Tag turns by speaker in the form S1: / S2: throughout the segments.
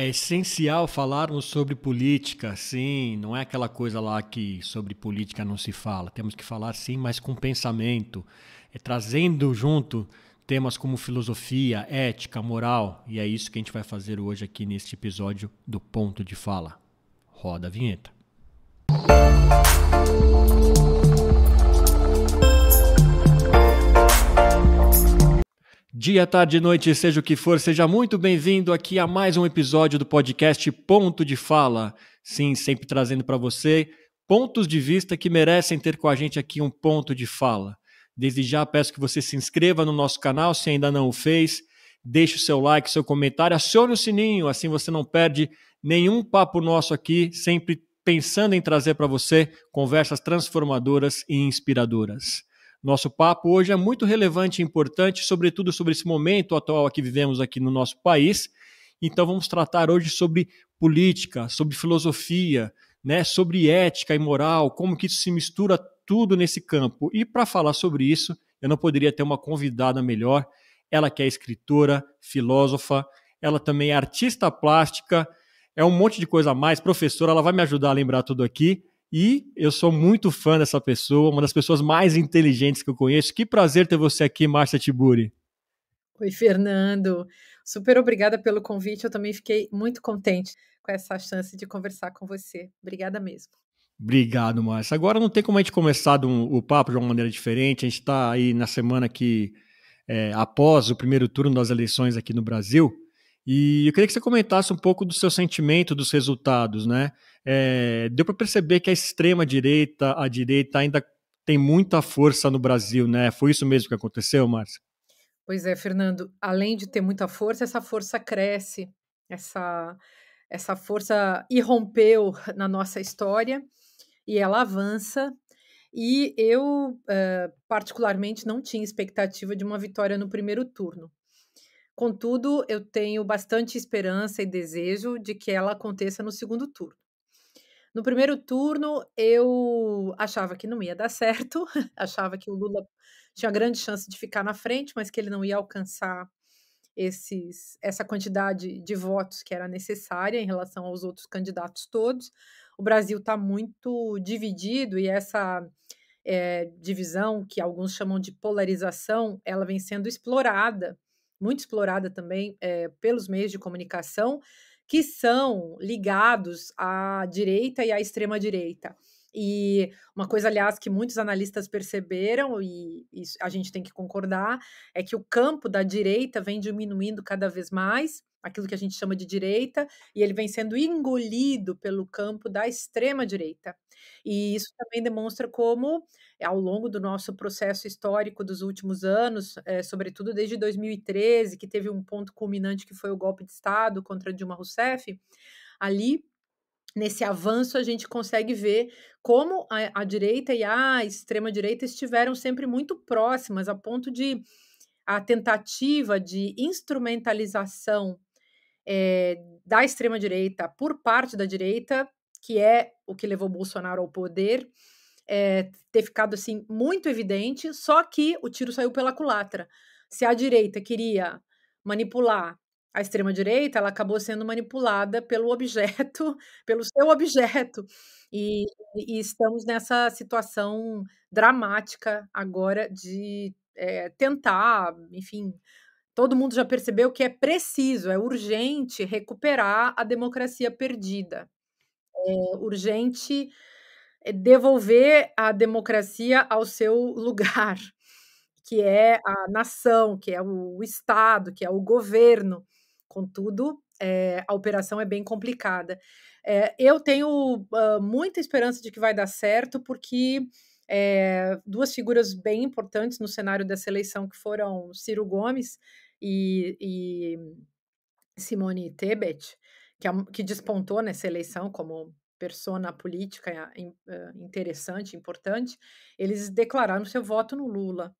S1: É essencial falarmos sobre política, sim. Não é aquela coisa lá que sobre política não se fala. Temos que falar sim, mas com pensamento, é, trazendo junto temas como filosofia, ética, moral. E é isso que a gente vai fazer hoje aqui neste episódio do Ponto de Fala. Roda a vinheta. Música Dia, tarde, noite, seja o que for, seja muito bem-vindo aqui a mais um episódio do podcast Ponto de Fala. Sim, sempre trazendo para você pontos de vista que merecem ter com a gente aqui um ponto de fala. Desde já peço que você se inscreva no nosso canal se ainda não o fez, deixe o seu like, seu comentário, acione o sininho, assim você não perde nenhum papo nosso aqui, sempre pensando em trazer para você conversas transformadoras e inspiradoras. Nosso papo hoje é muito relevante e importante, sobretudo sobre esse momento atual que vivemos aqui no nosso país. Então vamos tratar hoje sobre política, sobre filosofia, né, sobre ética e moral, como que isso se mistura tudo nesse campo. E para falar sobre isso, eu não poderia ter uma convidada melhor. Ela que é escritora, filósofa, ela também é artista plástica, é um monte de coisa a mais, professora, ela vai me ajudar a lembrar tudo aqui. E eu sou muito fã dessa pessoa, uma das pessoas mais inteligentes que eu conheço. Que prazer ter você aqui, Márcia Tiburi.
S2: Oi, Fernando. Super obrigada pelo convite. Eu também fiquei muito contente com essa chance de conversar com você. Obrigada mesmo.
S1: Obrigado, Márcia. Agora não tem como a gente começar um, o papo de uma maneira diferente. A gente está aí na semana que, é, após o primeiro turno das eleições aqui no Brasil. E eu queria que você comentasse um pouco do seu sentimento dos resultados, né? é, deu para perceber que a extrema direita, a direita ainda tem muita força no Brasil, né? Foi isso mesmo que aconteceu, Márcia?
S2: Pois é, Fernando. Além de ter muita força, essa força cresce, essa essa força irrompeu na nossa história e ela avança. E eu, eh, particularmente, não tinha expectativa de uma vitória no primeiro turno. Contudo, eu tenho bastante esperança e desejo de que ela aconteça no segundo turno. No primeiro turno, eu achava que não ia dar certo, achava que o Lula tinha grande chance de ficar na frente, mas que ele não ia alcançar esses, essa quantidade de votos que era necessária em relação aos outros candidatos todos. O Brasil está muito dividido e essa é, divisão, que alguns chamam de polarização, ela vem sendo explorada, muito explorada também é, pelos meios de comunicação que são ligados à direita e à extrema direita. E uma coisa, aliás, que muitos analistas perceberam, e, a gente tem que concordar, é que o campo da direita vem diminuindo cada vez mais, aquilo que a gente chama de direita, e ele vem sendo engolido pelo campo da extrema direita. E isso também demonstra como, eh, ao longo do nosso processo histórico dos últimos anos, é, sobretudo desde 2013, que teve um ponto culminante que foi o golpe de Estado contra Dilma Rousseff, ali nesse avanço a gente consegue ver como a, a direita e a extrema direita estiveram sempre muito próximas, a ponto de a tentativa de instrumentalização é, da extrema-direita por parte da direita, que é o que levou Bolsonaro ao poder, é, ter ficado assim muito evidente, só que o tiro saiu pela culatra. Se a direita queria manipular a extrema-direita, ela acabou sendo manipulada pelo objeto, pelo seu objeto. E, e estamos nessa situação dramática agora de é, tentar, enfim, todo mundo já percebeu que é preciso, é urgente recuperar a democracia perdida. É urgente eh, devolver a democracia ao seu lugar, que é a nação, que é o Estado, que é o governo. Contudo, é, a operação é bem complicada. É, eu tenho uh, muita esperança de que vai dar certo, porque é, duas figuras bem importantes no cenário dessa eleição, que foram Ciro Gomes e, e Simone Tebet, que, é que despontou nessa eleição como persona política interessante, importante, eles declararam seu voto no Lula.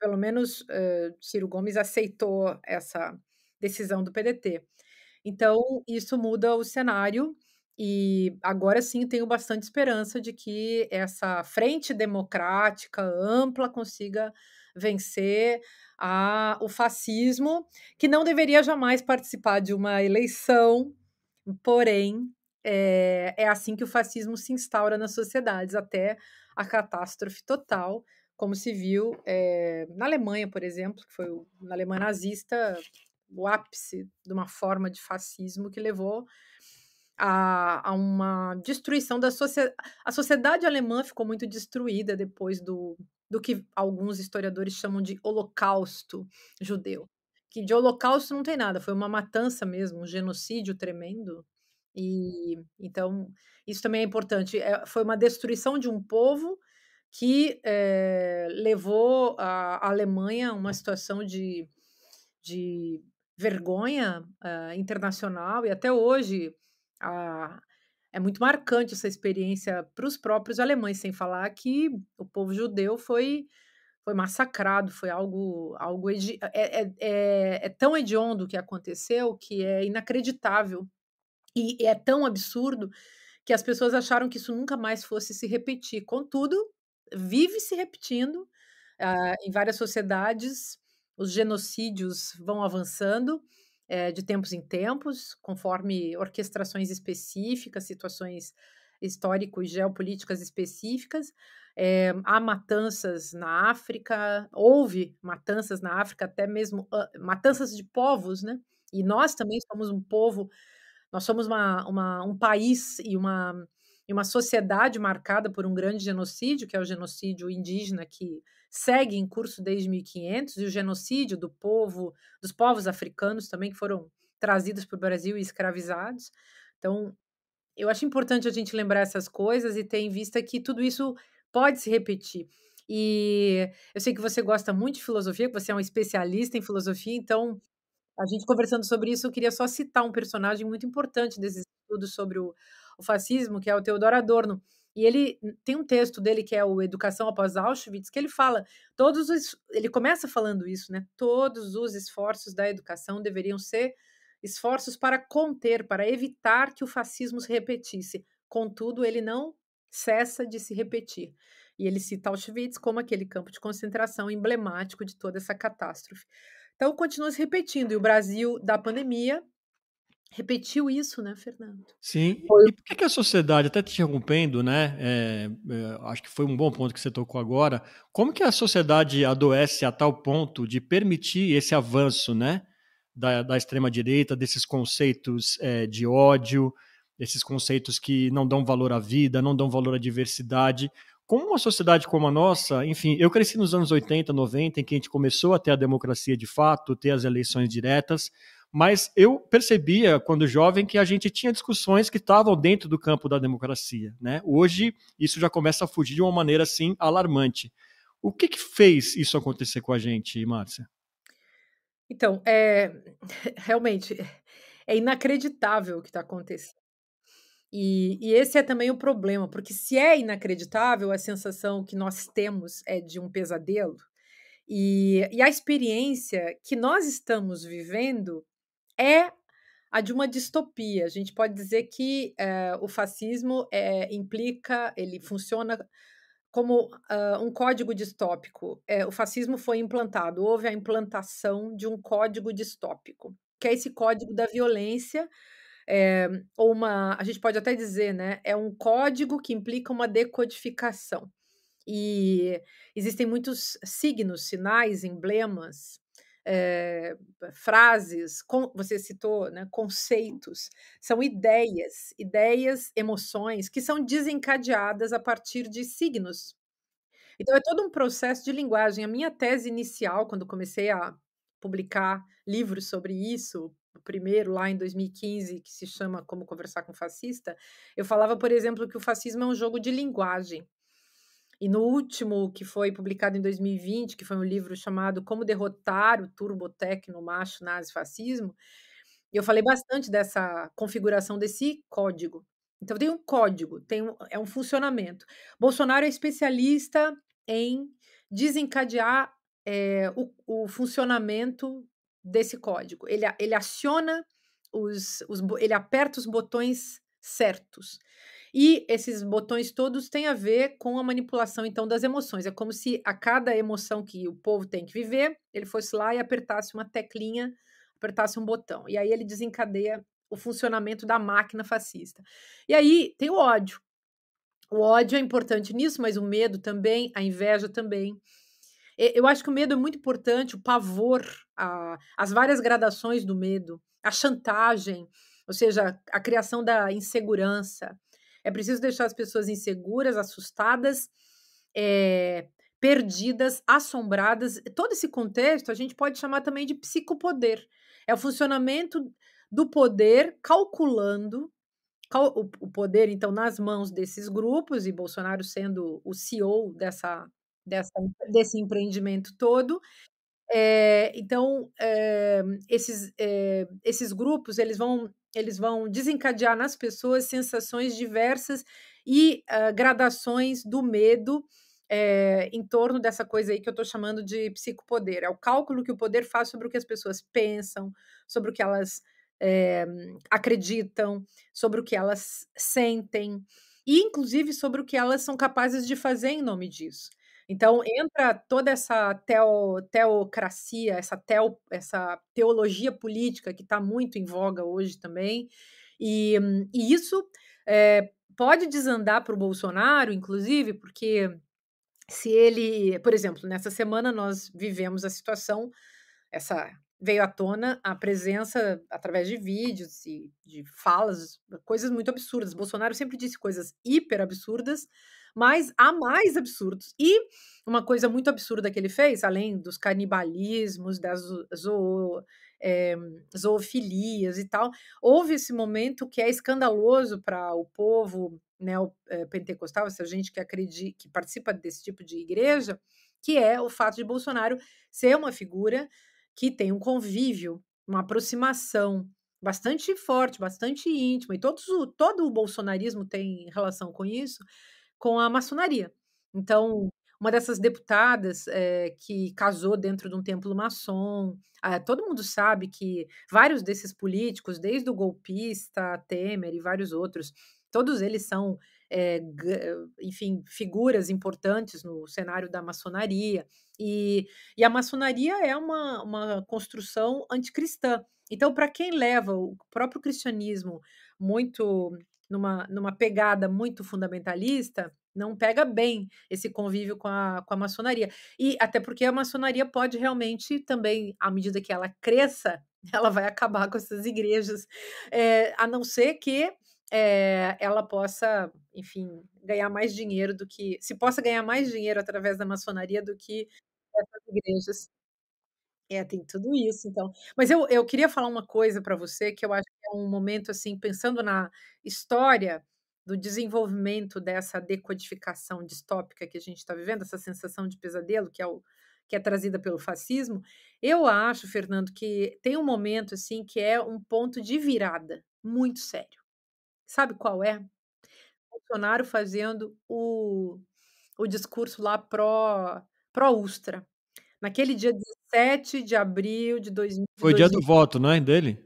S2: Pelo menos uh, Ciro Gomes aceitou essa decisão do PDT. Então, isso muda o cenário e agora sim tenho bastante esperança de que essa frente democrática ampla consiga vencer a, o fascismo, que não deveria jamais participar de uma eleição, porém é, é assim que o fascismo se instaura nas sociedades, até a catástrofe total, como se viu é, na Alemanha, por exemplo, que foi o, na Alemanha nazista o ápice de uma forma de fascismo que levou a, a uma destruição da sociedade. A sociedade alemã ficou muito destruída depois do, do que alguns historiadores chamam de holocausto judeu. Que de uhum. holocausto não tem nada, foi uma matança mesmo, um genocídio tremendo. E então isso também é importante. É, foi uma destruição de um povo que é, levou a Alemanha a uma situação de, de vergonha uh, internacional e até hoje a, é muito marcante essa experiência para os próprios alemães, sem falar que o povo judeu foi foi massacrado, foi algo algo é, é, é, é, é tão hediondo o que aconteceu que é inacreditável e, e é tão absurdo que as pessoas acharam que isso nunca mais fosse se repetir. Contudo, vive se repetindo uh, em várias sociedades, os genocídios vão avançando é, de tempos em tempos, conforme orquestrações específicas, situações históricas e geopolíticas específicas. É, há matanças na África, houve matanças na África, até mesmo uh, matanças de povos, né? E nós também somos um povo, nós somos uma, uma um país e uma em uma sociedade marcada por um grande genocídio, que é o genocídio indígena que segue em curso desde 1500 e o genocídio do povo, dos povos africanos também que foram trazidos para o Brasil e escravizados. Então, eu acho importante a gente lembrar essas coisas e ter em vista que tudo isso pode se repetir. E eu sei que você gosta muito de filosofia, que você é um especialista em filosofia, então a gente conversando sobre isso, eu queria só citar um personagem muito importante desses estudos sobre o o fascismo, que é o Teodoro Adorno. E ele tem um texto dele que é o Educação após Auschwitz, que ele fala todos os ele começa falando isso, né? Todos os esforços da educação deveriam ser esforços para conter, para evitar que o fascismo se repetisse. Contudo, ele não cessa de se repetir. E ele cita Auschwitz como aquele campo de concentração emblemático de toda essa catástrofe. Então, continua se repetindo. E o Brasil da pandemia repetiu isso, né, Fernando?
S1: Sim. E por que a sociedade, até te interrompendo, né? É, é, acho que foi um bom ponto que você tocou agora. Como que a sociedade adoece a tal ponto de permitir esse avanço, né? Da, da extrema-direita, desses conceitos é, de ódio, desses conceitos que não dão valor à vida, não dão valor à diversidade. Como uma sociedade como a nossa, enfim, eu cresci nos anos 80, 90, em que a gente começou a ter a democracia de fato, ter as eleições diretas, mas eu percebia, quando jovem, que a gente tinha discussões que estavam dentro do campo da democracia. Né? Hoje, isso já começa a fugir de uma maneira assim alarmante. O que, que fez isso acontecer com a gente, Márcia?
S2: Então, é, realmente é inacreditável o que está acontecendo. E, e, esse é também o problema, porque se é inacreditável, a sensação que nós temos é de um pesadelo. E, e a experiência que nós estamos vivendo é a de uma distopia. A gente pode dizer que é, o fascismo é, implica, ele funciona como uh, um código distópico. É, o fascismo foi implantado, houve a implantação de um código distópico, que é esse código da violência, é, ou uma, a gente pode até dizer, né, é um código que implica uma decodificação. E existem muitos signos, sinais, emblemas é, frases, com, você citou né, conceitos, são ideias, ideias, emoções que são desencadeadas a partir de signos. Então é todo um processo de linguagem. A minha tese inicial, quando comecei a publicar livros sobre isso, o primeiro lá em 2015, que se chama Como Conversar com Fascista, eu falava, por exemplo, que o fascismo é um jogo de linguagem. E no último, que foi publicado em 2020, que foi um livro chamado Como Derrotar o no Macho Nazifascismo, eu falei bastante dessa configuração desse código. Então, tem um código, tem um, é um funcionamento. Bolsonaro é especialista em desencadear é, o, o, funcionamento desse código. Ele, ele aciona os, os, ele aperta os botões certos. E esses botões todos têm a ver com a manipulação então das emoções. É como se a cada emoção que o povo tem que viver, ele fosse lá e apertasse uma teclinha, apertasse um botão. E aí ele desencadeia o funcionamento da máquina fascista. E aí tem o ódio. O ódio é importante nisso, mas o medo também, a inveja também. Eu acho que o medo é muito importante, o pavor, a, as várias gradações do medo, a chantagem, ou seja, a criação da insegurança, é preciso deixar as pessoas inseguras, assustadas, é, perdidas, assombradas. Todo esse contexto a gente pode chamar também de psicopoder. É o funcionamento do poder calculando cal, o, o poder, então, nas mãos desses grupos, e Bolsonaro sendo o CEO dessa, dessa, desse empreendimento todo, é, então, é, esses, é, esses grupos eles vão, eles vão desencadear nas pessoas sensações diversas e uh, gradações do medo em torno dessa coisa aí que eu estou chamando de psicopoder. É o cálculo que o poder faz sobre o que as pessoas pensam, sobre o que elas acreditam, sobre o que elas sentem, e inclusive sobre o que elas são capazes de fazer em nome disso. Então entra toda essa teo, teocracia, essa, teo, essa teologia política que está muito em voga hoje também, e, e isso é, pode desandar para o Bolsonaro, inclusive, porque se ele, por exemplo, nessa semana nós vivemos a situação, essa veio à tona a presença através de vídeos e de falas, coisas muito absurdas. Bolsonaro sempre disse coisas hiper absurdas mas há mais absurdos. E uma coisa muito absurda que ele fez, além dos canibalismos, das zoo, é, eh, zoofilias e tal, houve esse momento que é escandaloso para o povo eh, pentecostal, essa gente que acredita, que participa desse tipo de igreja, que é o fato de Bolsonaro ser uma figura que tem um convívio, uma aproximação bastante forte, bastante íntima, e todos, todo o bolsonarismo tem relação com isso, com a maçonaria. Então, uma dessas deputadas é, que casou dentro de um templo maçom. Ah, todo mundo sabe que vários desses políticos, desde o golpista, Temer e vários outros, todos eles são, é, enfim, figuras importantes no cenário da maçonaria. E, e a maçonaria é uma, uma construção anticristã. Então, para quem leva o próprio cristianismo muito numa, numa pegada muito fundamentalista, não pega bem esse convívio com a, com a maçonaria. E até porque a maçonaria pode realmente também, à medida que ela cresça, ela vai acabar com essas igrejas, é, a não ser que é, ela possa, enfim, ganhar mais dinheiro do que. se possa ganhar mais dinheiro através da maçonaria do que essas igrejas. É, tem tudo isso, então. Mas eu, eu queria falar uma coisa para você que eu acho é um momento assim, pensando na história do desenvolvimento dessa decodificação distópica que a gente está vivendo, essa sensação de pesadelo que é, o, que é trazida pelo fascismo, eu acho, Fernando, que tem um momento assim que é um ponto de virada muito sério. Sabe qual é? Bolsonaro fazendo o, o discurso lá pró, pró Ustra. Naquele dia 17 de abril de 2000. Foi dia do
S1: voto, não é? Dele?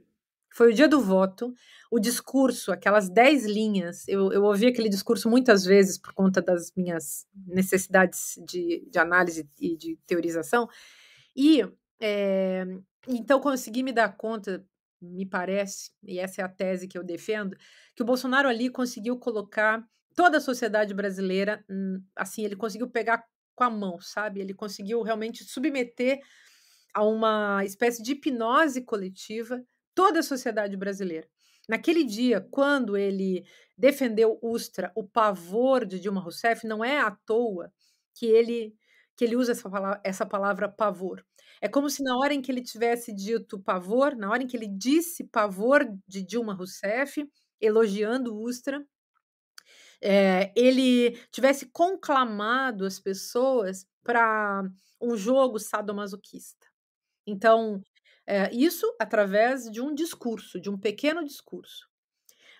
S2: Foi o dia do voto, o discurso, aquelas dez linhas. Eu, eu ouvi aquele discurso muitas vezes por conta das minhas necessidades de, de análise e de teorização. E é, então consegui me dar conta, me parece, e essa é a tese que eu defendo, que o Bolsonaro ali conseguiu colocar toda a sociedade brasileira, hum, assim, ele conseguiu pegar com a mão, sabe? Ele conseguiu realmente submeter a uma espécie de hipnose coletiva toda a sociedade brasileira. Naquele dia, quando ele defendeu Ustra, o pavor de Dilma Rousseff, não é à toa que ele que ele usa essa palavra, essa palavra pavor. É como se na hora em que ele tivesse dito pavor, na hora em que ele disse pavor de Dilma Rousseff, elogiando Ustra, é, ele tivesse conclamado as pessoas para um jogo sadomasoquista. Então, é, isso através de um discurso, de um pequeno discurso.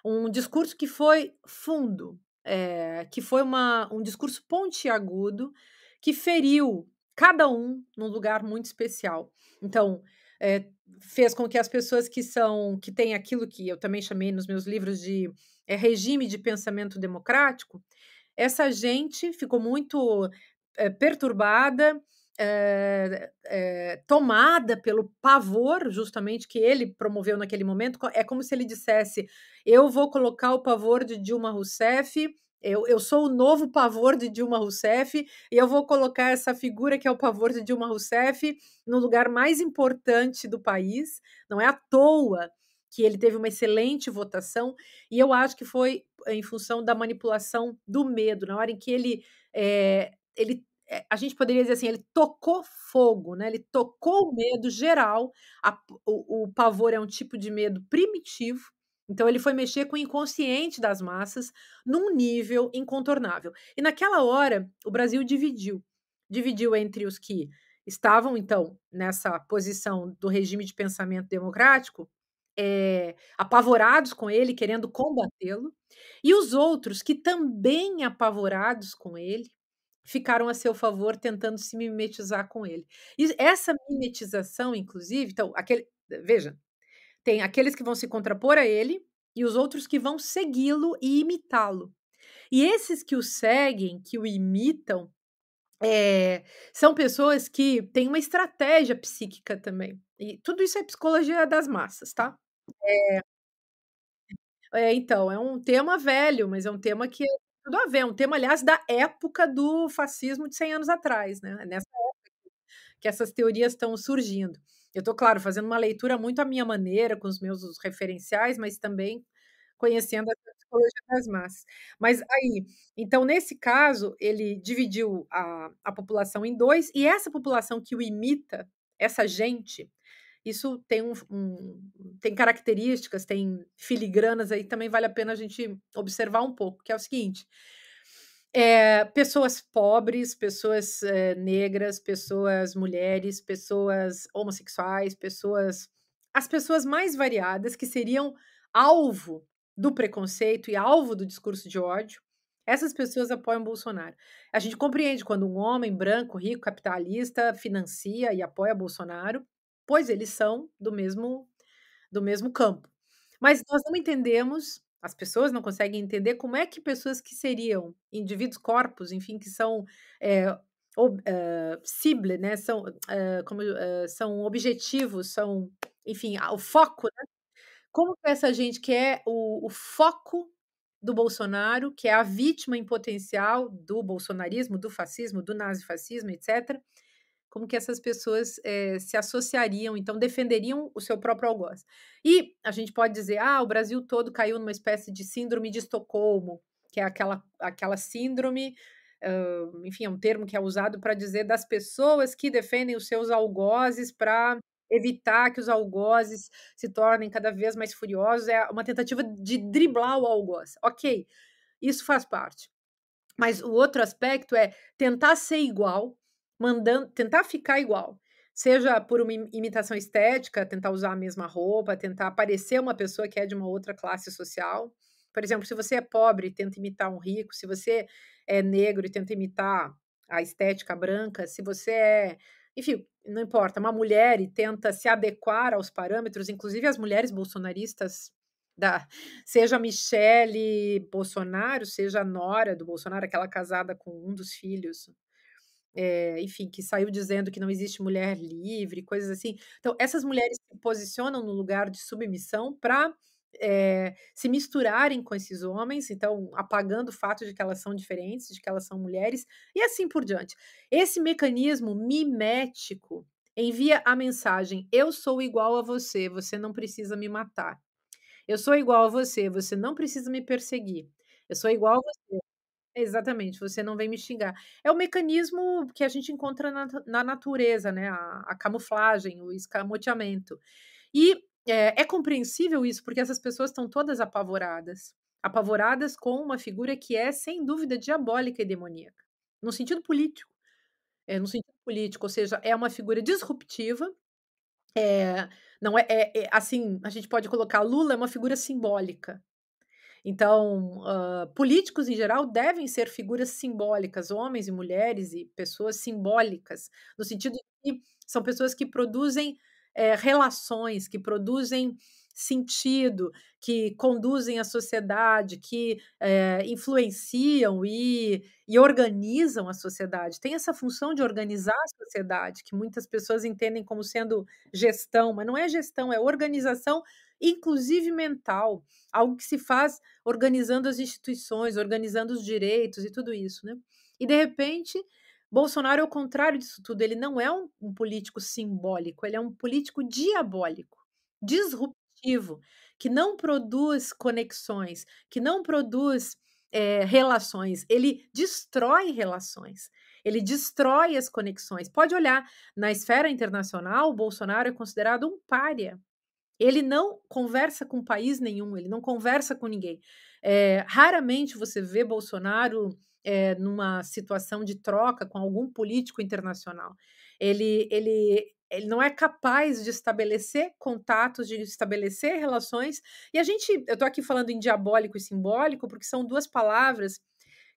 S2: Um discurso que foi fundo, é, que foi uma, um discurso pontiagudo, que feriu cada um num lugar muito especial. Então, é, fez com que as pessoas que são que têm aquilo que eu também chamei nos meus livros de é, regime de pensamento democrático, essa gente ficou muito é, perturbada é, é, tomada pelo pavor, justamente, que ele promoveu naquele momento. É como se ele dissesse: Eu vou colocar o pavor de Dilma Rousseff. Eu, eu sou o novo pavor de Dilma Rousseff e eu vou colocar essa figura que é o pavor de Dilma Rousseff no lugar mais importante do país. Não é à toa que ele teve uma excelente votação, e eu acho que foi eh, em função da manipulação do medo, na hora em que ele, é, ele é, a gente poderia dizer assim, ele tocou fogo, né? Ele tocou o medo geral. A, o, o pavor é um tipo de medo primitivo. Então ele foi mexer com o inconsciente das massas num nível incontornável. E naquela hora, o Brasil dividiu. Dividiu entre os que estavam, então, nessa posição do regime de pensamento democrático, é, apavorados com ele, querendo combatê-lo, e os outros que também apavorados com ele, ficaram a seu favor tentando se mimetizar com ele. E essa mimetização, inclusive, então, aquele, veja, tem aqueles que vão se contrapor a ele e os outros que vão segui-lo e imitá-lo. E esses que o seguem, que o imitam, é, são pessoas que têm uma estratégia psíquica também. E tudo isso é psicologia das massas, tá? É, é, então, é um tema velho, mas é um tema que é tudo a ver. Um tema, aliás, da época do fascismo de 100 anos atrás, né? É nessa época que essas teorias estão surgindo. Eu estou, claro, fazendo uma leitura muito à minha maneira, com os meus referenciais, mas também conhecendo a psicologia das massas. Mas aí, então, nesse caso, ele dividiu a, a população em dois, e essa população que o imita, essa gente, isso tem, um, um, tem características, tem filigranas aí, também vale a pena a gente observar um pouco, que é o seguinte: é, pessoas pobres, pessoas é, negras, pessoas mulheres, pessoas homossexuais, pessoas. as pessoas mais variadas que seriam alvo do preconceito e alvo do discurso de ódio, essas pessoas apoiam Bolsonaro. A gente compreende quando um homem branco, rico, capitalista, financia e apoia Bolsonaro, pois eles são do mesmo do mesmo campo. Mas nós não entendemos, as pessoas não conseguem entender como é que pessoas que seriam indivíduos, corpos, enfim, que são é, ob, é, eh, cible, né? São, é, como, são objetivos, são, enfim, o foco, né? Como que essa gente que é o, o foco do Bolsonaro, que é a vítima em potencial do bolsonarismo, do fascismo, do nazifascismo, etc., como que essas pessoas é, se associariam, então defenderiam o seu próprio algoz. E a gente pode dizer, ah, o Brasil todo caiu numa espécie de síndrome de Estocolmo, que é aquela, aquela síndrome, uh, enfim, é um termo que é usado para dizer das pessoas que defendem os seus algozes para evitar que os algozes se tornem cada vez mais furiosos, é uma tentativa de driblar o algoz. Ok, isso faz parte. Mas o outro aspecto é tentar ser igual mandando, tentar ficar igual. Seja por uma imitação estética, tentar usar a mesma roupa, tentar parecer uma pessoa que é de uma outra classe social. Por exemplo, se você é pobre, tenta imitar um rico. Se você é negro e tenta imitar a estética branca. Se você é, enfim, não importa, uma mulher e tenta se adequar aos parâmetros, inclusive as mulheres bolsonaristas da, seja Michele Bolsonaro, seja a nora do Bolsonaro, aquela casada com um dos filhos, é, enfim, que saiu dizendo que não existe mulher livre, coisas assim. Então, essas mulheres se posicionam no lugar de submissão para é, eh, se misturarem com esses homens, então apagando o fato de que elas são diferentes, de que elas são mulheres, e assim por diante. Esse mecanismo mimético envia a mensagem: eu sou igual a você, você não precisa me matar. Eu sou igual a você, você não precisa me perseguir. Eu sou igual a você, Exatamente, você não vem me xingar. É o mecanismo que a gente encontra na, na natureza, né? A, a, camuflagem, o escamoteamento. E é, é compreensível isso, porque essas pessoas estão todas apavoradas apavoradas com uma figura que é, sem dúvida, diabólica e demoníaca, no sentido político. É, no sentido político, ou seja, é uma figura disruptiva. É, não é, é, é assim, a gente pode colocar Lula é uma figura simbólica, então, uh, políticos em geral devem ser figuras simbólicas, homens e mulheres e pessoas simbólicas, no sentido de que são pessoas que produzem é, relações, que produzem sentido, que conduzem a sociedade, que é, influenciam e, e, organizam a sociedade. Tem essa função de organizar a sociedade, que muitas pessoas entendem como sendo gestão, mas não é gestão, é organização inclusive mental, algo que se faz organizando as instituições, organizando os direitos e tudo isso, né? E de repente, Bolsonaro é o contrário disso tudo, ele não é um, um político simbólico, ele é um político diabólico, disruptivo, que não produz conexões, que não produz é, relações, ele destrói relações, ele destrói as conexões. Pode olhar, na esfera internacional, Bolsonaro é considerado um pária, ele não conversa com país nenhum, ele não conversa com ninguém. É, raramente você vê Bolsonaro é, numa situação de troca com algum político internacional. Ele, ele, ele não é capaz de estabelecer contatos, de estabelecer relações. E a gente, eu estou aqui falando em diabólico e simbólico, porque são duas palavras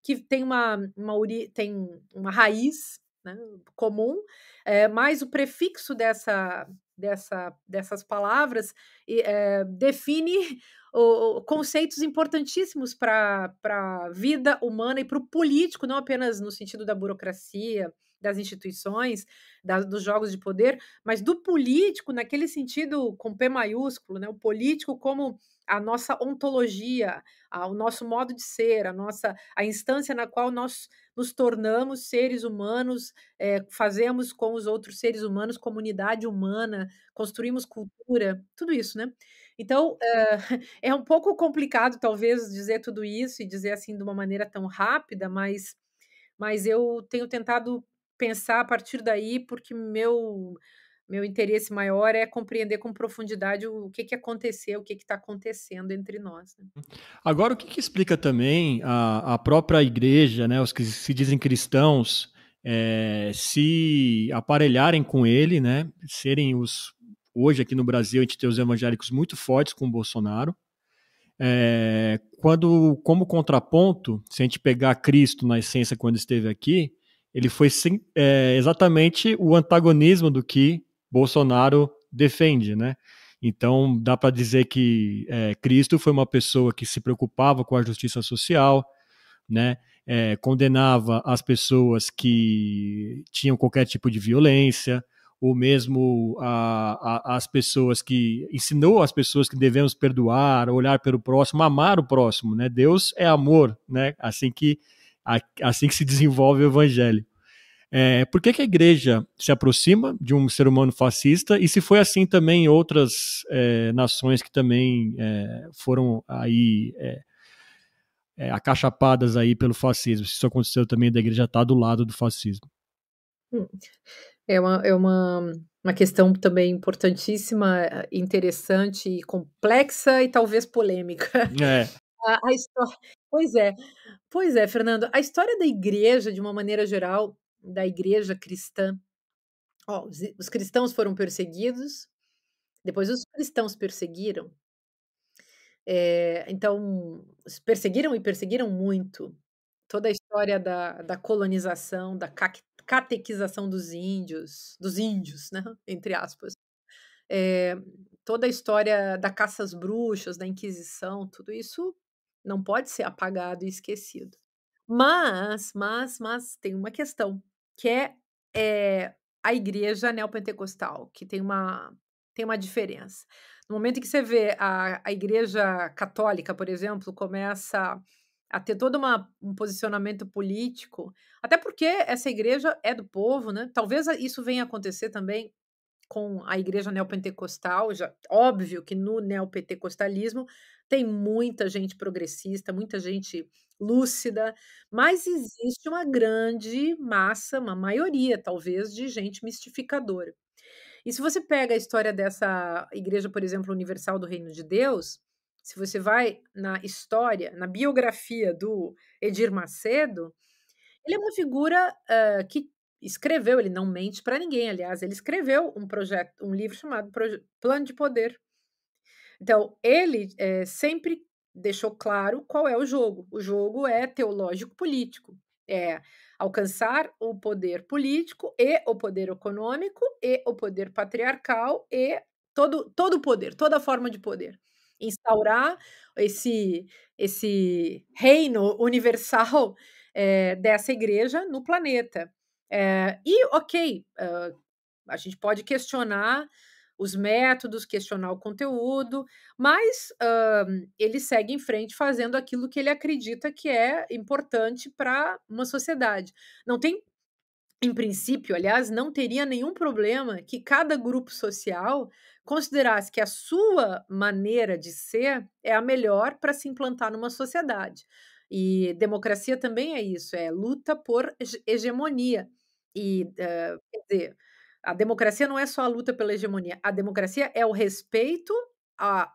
S2: que têm uma, uma, tem uma raiz né, comum, é, mas o prefixo dessa, dessa, dessas palavras e, é, define o, conceitos importantíssimos para a vida humana e para o político, não apenas no sentido da burocracia, das instituições, da, dos jogos de poder, mas do político naquele sentido com P maiúsculo, né? o político como a nossa ontologia, a, o nosso modo de ser, a nossa a instância na qual nós nos tornamos seres humanos, é, fazemos com os outros seres humanos comunidade humana, construímos cultura, tudo isso, né? Então, é, é um pouco complicado, talvez, dizer tudo isso e dizer assim de uma maneira tão rápida, mas, mas eu tenho tentado pensar a partir daí, porque meu meu interesse maior é compreender com profundidade o que, que aconteceu, o que está acontecendo entre nós. Né? Hum.
S1: Agora, o que, que explica também a, a, própria igreja, né, os que se dizem cristãos, é, se aparelharem com ele, né, serem os. Hoje, aqui no Brasil, a gente tem os evangélicos muito fortes com o Bolsonaro. É, quando, como contraponto, se a gente pegar Cristo na essência quando esteve aqui, ele foi sim, é, eh, exatamente o antagonismo do que Bolsonaro defende, né? Então dá para dizer que é, Cristo foi uma pessoa que se preocupava com a justiça social, né? É, condenava as pessoas que tinham qualquer tipo de violência, ou mesmo a, a, as pessoas que ensinou as pessoas que devemos perdoar, olhar pelo próximo, amar o próximo, né? Deus é amor, né? Assim que a, assim que se desenvolve o evangelho. É, por que, que, a igreja se aproxima de um ser humano fascista e se foi assim também em outras é, nações que também é, foram aí é, é, acachapadas aí pelo fascismo? Se isso aconteceu também da igreja estar tá do lado do fascismo?
S2: Hum. É uma, é uma, uma questão também importantíssima, é, interessante, complexa e talvez polêmica. É. A, a história, pois é, pois é, Fernando. A história da igreja, de uma maneira geral, da igreja cristã. Oh, os, os cristãos foram perseguidos, depois os cristãos perseguiram. É, então, perseguiram e perseguiram muito. Toda a história da, da colonização, da catequização dos índios, dos índios, né? Entre aspas. É, toda a história da caça às bruxas, da Inquisição, tudo isso não pode ser apagado e esquecido. Mas, mas, mas tem uma questão que é, é a igreja neopentecostal, que tem uma, tem uma diferença. No momento em que você vê a, a igreja católica, por exemplo, começa a ter todo uma, um posicionamento político, até porque essa igreja é do povo, né? Talvez isso venha acontecer também com a igreja neopentecostal, já, óbvio que no neopentecostalismo tem muita gente progressista, muita gente lúcida, mas existe uma grande massa, uma maioria talvez, de gente mistificadora. E se você pega a história dessa igreja, por exemplo, universal do Reino de Deus, se você vai na história, na biografia do Edir Macedo, ele é uma figura uh, que escreveu, ele não mente para ninguém, aliás, ele escreveu um projeto, um livro chamado Plano de Poder. Então, ele é, sempre deixou claro qual é o jogo. O jogo é teológico-político. É alcançar o poder político e o poder econômico e o poder patriarcal e todo todo o poder, toda forma de poder. Instaurar esse esse reino universal é, dessa igreja no planeta. É, e ok, uh, a gente pode questionar os métodos, questionar o conteúdo, mas ele segue em frente fazendo aquilo que ele acredita que é importante para uma sociedade. Não tem, em princípio, aliás, não teria nenhum problema que cada grupo social considerasse que a sua maneira de ser é a melhor para se implantar numa sociedade. E democracia também é isso, é luta por hegemonia. E, uh, quer dizer, a democracia não é só a luta pela hegemonia, a democracia é o respeito a,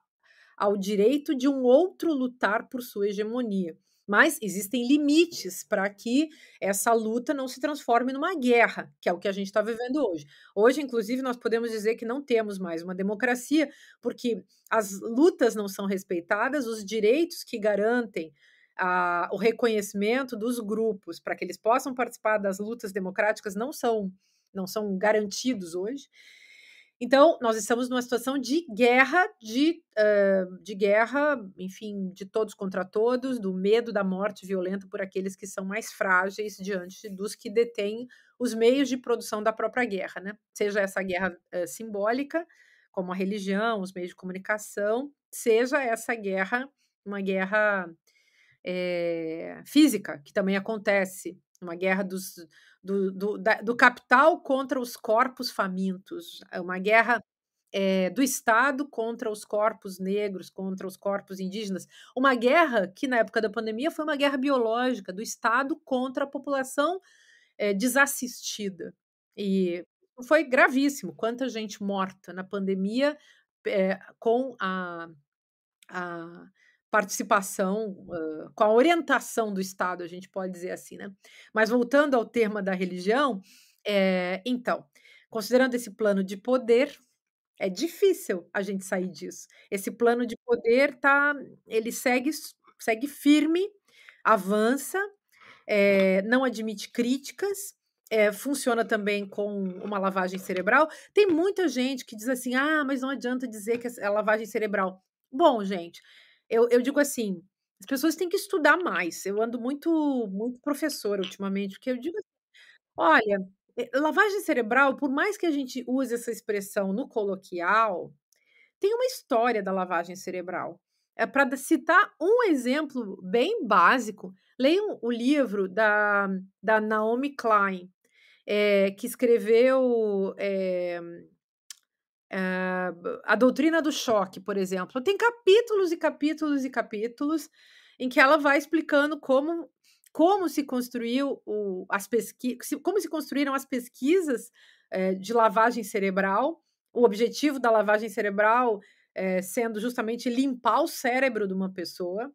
S2: ao direito de um outro lutar por sua hegemonia. Mas existem limites para que essa luta não se transforme numa guerra, que é o que a gente está vivendo hoje. Hoje, inclusive, nós podemos dizer que não temos mais uma democracia, porque as lutas não são respeitadas, os direitos que garantem a, o reconhecimento dos grupos para que eles possam participar das lutas democráticas não são não são garantidos hoje. Então, nós estamos numa situação de guerra, de, uh, de guerra, enfim, de todos contra todos, do medo da morte violenta por aqueles que são mais frágeis diante dos que detêm os meios de produção da própria guerra, né? Seja essa guerra uh, simbólica, como a religião, os meios de comunicação, seja essa guerra, uma guerra é, física, que também acontece, uma guerra dos, do, do, da, do capital contra os corpos famintos, é uma guerra é, do Estado contra os corpos negros, contra os corpos indígenas. Uma guerra que, na época da pandemia, foi uma guerra biológica, do Estado contra a população é, desassistida. E foi gravíssimo. Quanta gente morta na pandemia é, com a, a participação, uh, com a orientação do Estado, a gente pode dizer assim, né? Mas voltando ao tema da religião, é, então, considerando esse plano de poder, é difícil a gente sair disso. Esse plano de poder tá, ele segue, segue firme, avança, é, não admite críticas, é, funciona também com uma lavagem cerebral. Tem muita gente que diz assim: ah, mas não adianta dizer que é lavagem cerebral. Bom, gente, eu, eu digo assim, as pessoas têm que estudar mais. Eu ando muito, muito professora ultimamente, porque eu digo assim, olha, eh, lavagem cerebral, por mais que a gente use essa expressão no coloquial, tem uma história da lavagem cerebral. É para citar um exemplo bem básico, leiam o livro da, da Naomi Klein, é, que escreveu é, a doutrina do choque, por exemplo, tem capítulos e capítulos e capítulos em que ela vai explicando como, como se construiu o, as pesquisas, como se construíram as pesquisas é, de lavagem cerebral, o objetivo da lavagem cerebral é, sendo justamente limpar o cérebro de uma pessoa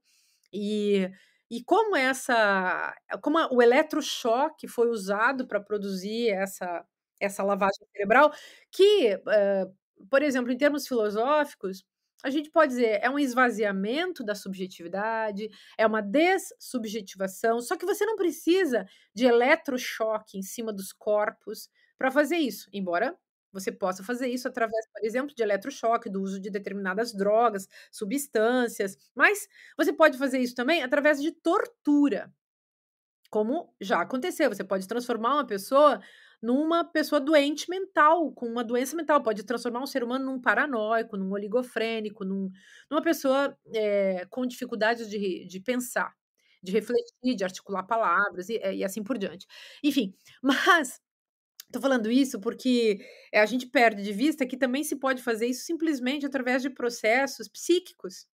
S2: e e como essa, como a, o eletrochoque foi usado para produzir essa essa lavagem cerebral, que uh, por exemplo, em termos filosóficos, a gente pode dizer é um esvaziamento da subjetividade, é uma dessubjetivação, só que você não precisa de eletrochoque em cima dos corpos para fazer isso, embora você possa fazer isso através, por exemplo, de eletrochoque, do uso de determinadas drogas, substâncias, mas você pode fazer isso também através de tortura. Como já aconteceu, você pode transformar uma pessoa numa pessoa doente mental, com uma doença mental. Pode transformar um ser humano num paranoico, num oligofrênico, num, numa pessoa é, com dificuldades de, de pensar, de refletir, de articular palavras e, eh, e assim por diante. Enfim, mas Estou falando isso porque eh, a gente perde de vista que também se pode fazer isso simplesmente através de processos psíquicos.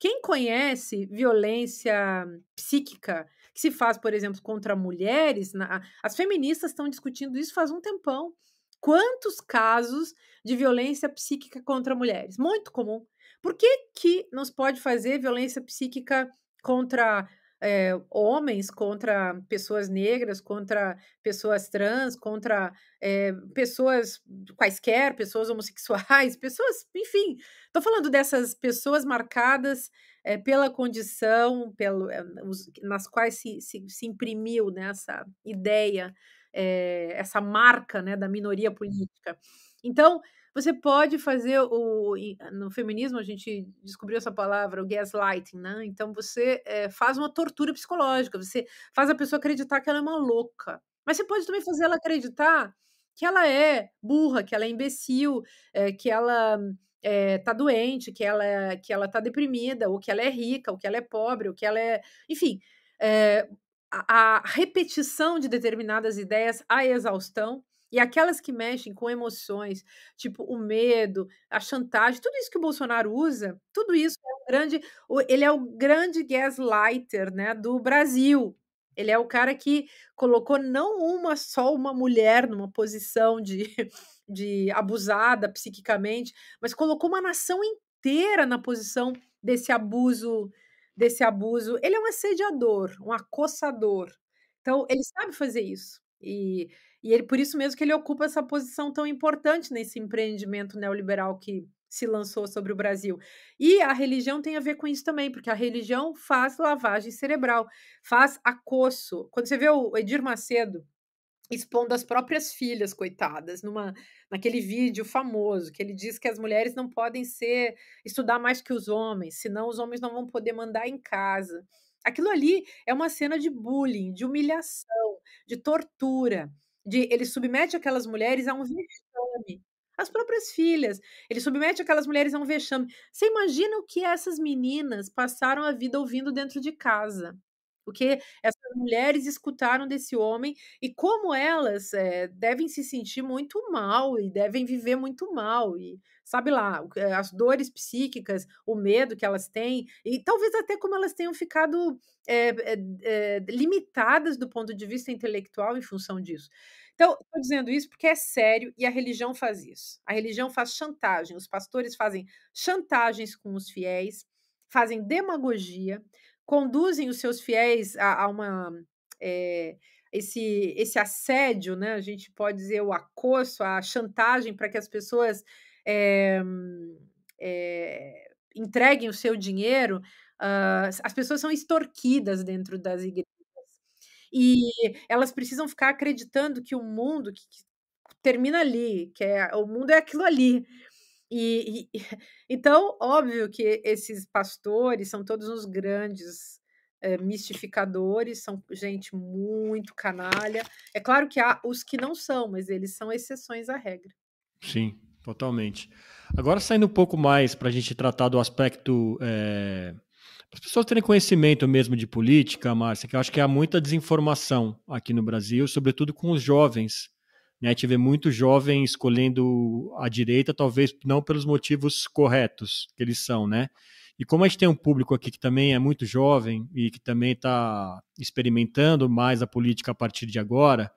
S2: Quem conhece violência psíquica que se faz, por exemplo, contra mulheres, na, as feministas estão discutindo isso faz um tempão. Quantos casos de violência psíquica contra mulheres? Muito comum. Por que, que não se pode fazer violência psíquica contra é, homens contra pessoas negras, contra pessoas trans, contra é, pessoas quaisquer, pessoas homossexuais, pessoas, enfim, estou falando dessas pessoas marcadas é, pela condição, pelo, os, nas quais se, se, se, imprimiu né, essa ideia, essa marca né, da minoria política. Então, você pode fazer o. Ah, no feminismo, a gente descobriu essa palavra, o gaslighting, né? Então você é, faz uma tortura psicológica, você faz a pessoa acreditar que ela é uma louca. Mas você pode também fazer ela acreditar que ela é burra, que ela é imbecil, é, que ela é, tá doente, que ela, que ela tá deprimida, ou que ela é rica, ou que ela é pobre, ou que ela é. Enfim. É, a, repetição de determinadas ideias a exaustão e aquelas que mexem com emoções, tipo o medo, a chantagem, tudo isso que o Bolsonaro usa, tudo isso é um grande. Ele é o grande gaslighter né, do Brasil. Ele é o cara que colocou não uma só uma mulher numa posição de, de abusada psiquicamente, mas colocou uma nação inteira na posição desse abuso, desse abuso. Ele é um assediador, um acossador. Então, ele sabe fazer isso. E e ele, por isso mesmo que ele ocupa essa posição tão importante nesse empreendimento neoliberal que se lançou sobre o Brasil. E a religião tem a ver com isso também, porque a religião faz lavagem cerebral, faz acosso. Quando você vê o Edir Macedo expondo as próprias filhas, coitadas, numa naquele vídeo famoso que ele diz que as mulheres não podem ser estudar mais que os homens, senão os homens não vão poder mandar em casa. Aquilo ali é uma cena de bullying, de humilhação, de tortura de ele submete aquelas mulheres a um vexame. As próprias filhas. Ele submete aquelas mulheres a um vexame. Você imagina o que essas meninas passaram a vida ouvindo dentro de casa? O que mulheres escutaram desse homem e como elas é, devem se sentir muito mal e devem viver muito mal e sabe lá as dores psíquicas o medo que elas têm e talvez até como elas tenham ficado é, é, limitadas do ponto de vista intelectual em função disso então, estou dizendo isso porque é sério e a religião faz isso. A religião faz chantagem, os pastores fazem chantagens com os fiéis, fazem demagogia, conduzem os seus fiéis a, a uma. É, esse, esse assédio, né? A gente pode dizer o acosso, a chantagem para que as pessoas é, é, entreguem o seu dinheiro. Uh, as pessoas são extorquidas dentro das igrejas e elas precisam ficar acreditando que o mundo que, que termina ali, que é o mundo é aquilo ali. E, e, então, óbvio que esses pastores são todos uns grandes é, mistificadores, são gente muito canalha. É claro que há os que não são, mas eles são exceções à regra.
S1: Sim, totalmente. Agora, saindo um pouco mais para a gente tratar do aspecto. É, eh, para as pessoas terem conhecimento mesmo de política, Márcia, que eu acho que há muita desinformação aqui no Brasil, sobretudo com os jovens né? A gente vê muito jovem escolhendo a direita, talvez não pelos motivos corretos que eles são, né? E como a gente tem um público aqui que também é muito jovem e que também está experimentando mais a política a partir de agora,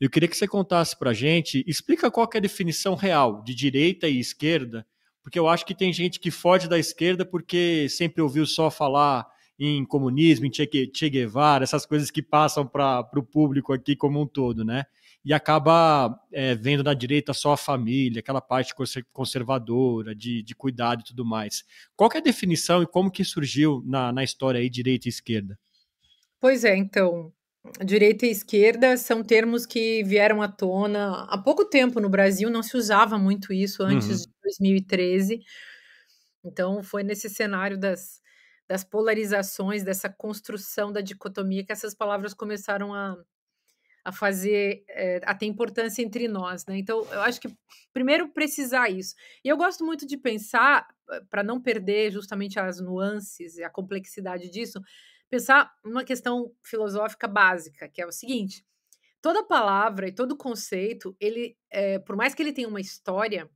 S1: eu queria que você contasse para a gente, explica qual é a definição real de direita e esquerda, porque eu acho que tem gente que foge da esquerda porque sempre ouviu só falar em comunismo, em Che Guevara, essas coisas que passam para o público aqui como um todo, né? e acaba é, vendo na direita só a família, aquela parte conservadora, de, de cuidado e tudo mais. Qual é a definição e como que surgiu na, na história aí direita e esquerda?
S2: Pois é, então, direita e esquerda são termos que vieram à tona há pouco tempo no Brasil, não se usava muito isso antes uhum. de 2013. Então, foi nesse cenário das, das polarizações, dessa construção da dicotomia que essas palavras começaram a, a fazer, é, a ter importância entre nós, né? Então, eu acho que primeiro precisar isso. E eu gosto muito de pensar, eh, para não perder justamente as nuances e a complexidade disso, pensar uma questão filosófica básica, que é o seguinte: toda palavra e todo conceito, ele, é, por mais que ele tenha uma história,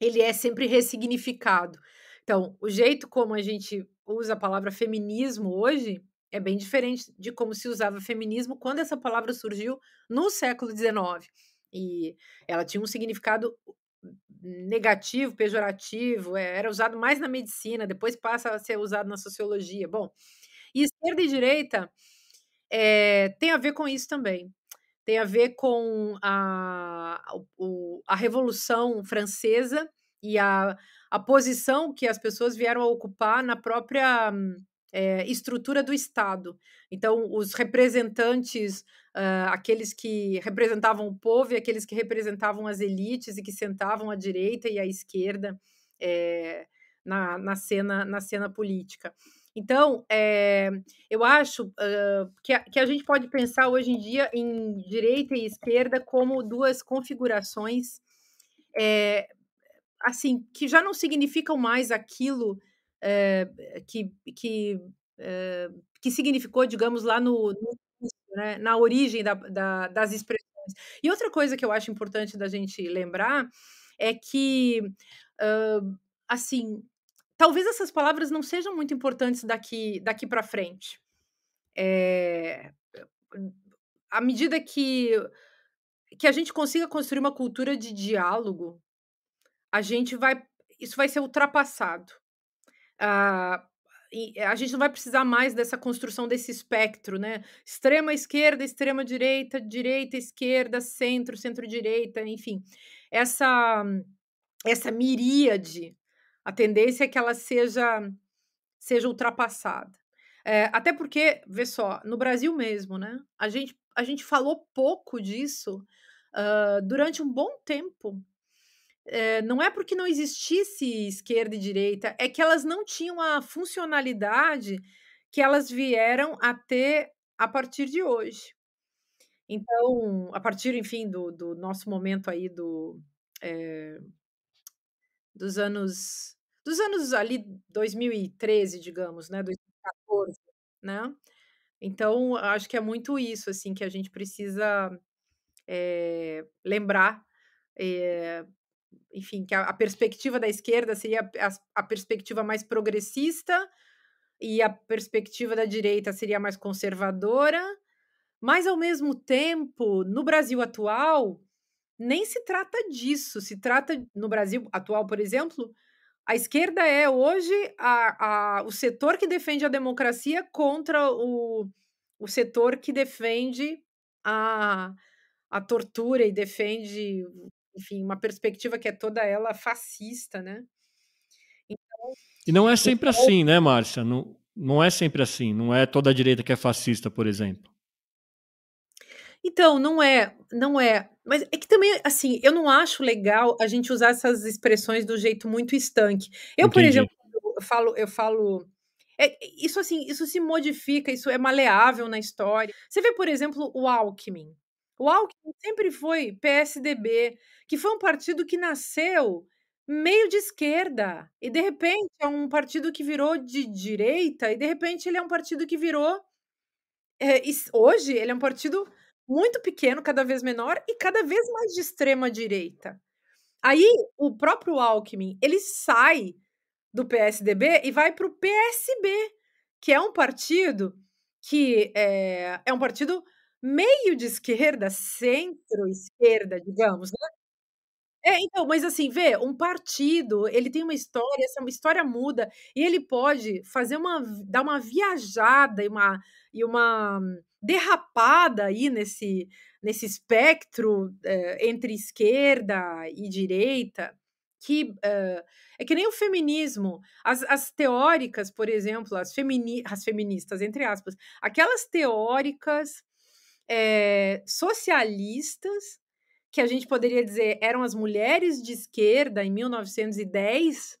S2: ele é sempre ressignificado. Então, o jeito como a gente usa a palavra feminismo hoje é bem diferente de como se usava feminismo quando essa palavra surgiu no século XIX. E ela tinha um significado hum, negativo, pejorativo, é, era usado mais na medicina, depois passa a ser usado na sociologia. Bom, e esquerda e direita é, tem a ver com isso também. Tem a ver com a, a, a Revolução Francesa e a, a posição que as pessoas vieram a ocupar na própria hum, é, estrutura do Estado. Então, os representantes, uh, aqueles que representavam o povo e aqueles que representavam as elites e que sentavam à direita e à esquerda é, na, na, cena, na cena política. Então, é, eu acho uh, que, a, que a gente pode pensar hoje em dia em direita e esquerda como duas configurações assim que já não significam mais aquilo eh, que, que, é, que significou, digamos, lá no, no né, na origem da, da, das expressões. E outra coisa que eu acho importante da gente lembrar é que, uh, assim, talvez essas palavras não sejam muito importantes daqui, daqui para frente. É, à medida que, que a gente consiga construir uma cultura de diálogo, a gente vai. Isso vai ser ultrapassado a, ah, eh, a gente não vai precisar mais dessa construção desse espectro, né? Extrema esquerda, extrema direita, direita, esquerda, centro, centro-direita, enfim. Essa, essa miríade, a tendência é que ela seja, seja ultrapassada. É, até porque, vê só, no Brasil mesmo, né? A gente, a gente falou pouco disso uh, durante um bom tempo é, não é porque não existisse esquerda e direita, é que elas não tinham a funcionalidade que elas vieram a ter a partir de hoje. Então, a partir, enfim, do, do nosso momento aí do, é, dos anos dos anos ali 2013, digamos, né, 2014, né? Então, acho que é muito isso, assim, que a gente precisa é, lembrar é, enfim, que a, a perspectiva da esquerda seria a, a perspectiva mais progressista e a perspectiva da direita seria mais conservadora, mas ao mesmo tempo, no Brasil atual, nem se trata disso. Se trata, no Brasil atual, por exemplo, a esquerda é hoje a, a, o setor que defende a democracia contra o, o setor que defende a, a tortura e defende enfim, uma perspectiva que é toda ela fascista, né? Então, e não é sempre então... assim, né,
S1: Márcia? Não, não é sempre assim. Não é toda a direita que é fascista, por exemplo.
S2: Então, não é, não é. Mas é que também, assim, eu não acho legal a gente usar essas expressões do jeito muito estanque. Eu, Entendi. por exemplo, eu falo, eu falo é, isso assim, isso se modifica, isso é maleável na história. Você vê, por exemplo, o Alckmin. O Alckmin sempre foi PSDB, que foi um partido que nasceu meio de esquerda e de repente é um partido que virou de direita e de repente ele é um partido que virou é, hoje ele é um partido muito pequeno, cada vez menor e cada vez mais de extrema direita. Aí o próprio Alckmin ele sai do PSDB e vai para o PSB, que é um partido que é, é um partido meio de esquerda, centro-esquerda, digamos, né? É, então, mas assim, vê, um partido, ele tem uma história, essa história muda, e ele pode fazer uma, dar uma viajada e uma, e uma derrapada aí nesse, nesse espectro é, entre esquerda e direita, que é, é que nem o feminismo. As, as teóricas, por exemplo, as, femini, as feministas, entre aspas, aquelas teóricas é, socialistas, que a gente poderia dizer eram as mulheres de esquerda em 1910,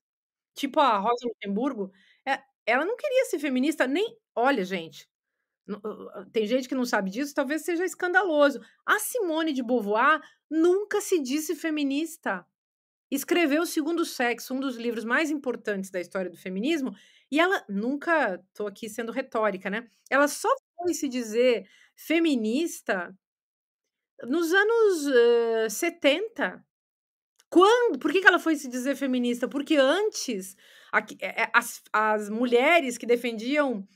S2: tipo a Rosa Luxemburgo, eh, ela não queria ser feminista nem. Olha, gente, ah, ah, tem gente que não sabe disso, talvez seja escandaloso. A Simone de Beauvoir nunca se disse feminista. Escreveu O Segundo Sexo, um dos livros mais importantes da história do feminismo, e ela nunca, estou aqui sendo retórica, né? Ela só foi se dizer feminista nos anos uh, 70. Quando? Por que, que ela foi se dizer feminista? Porque antes a, é, é, as, as mulheres que defendiam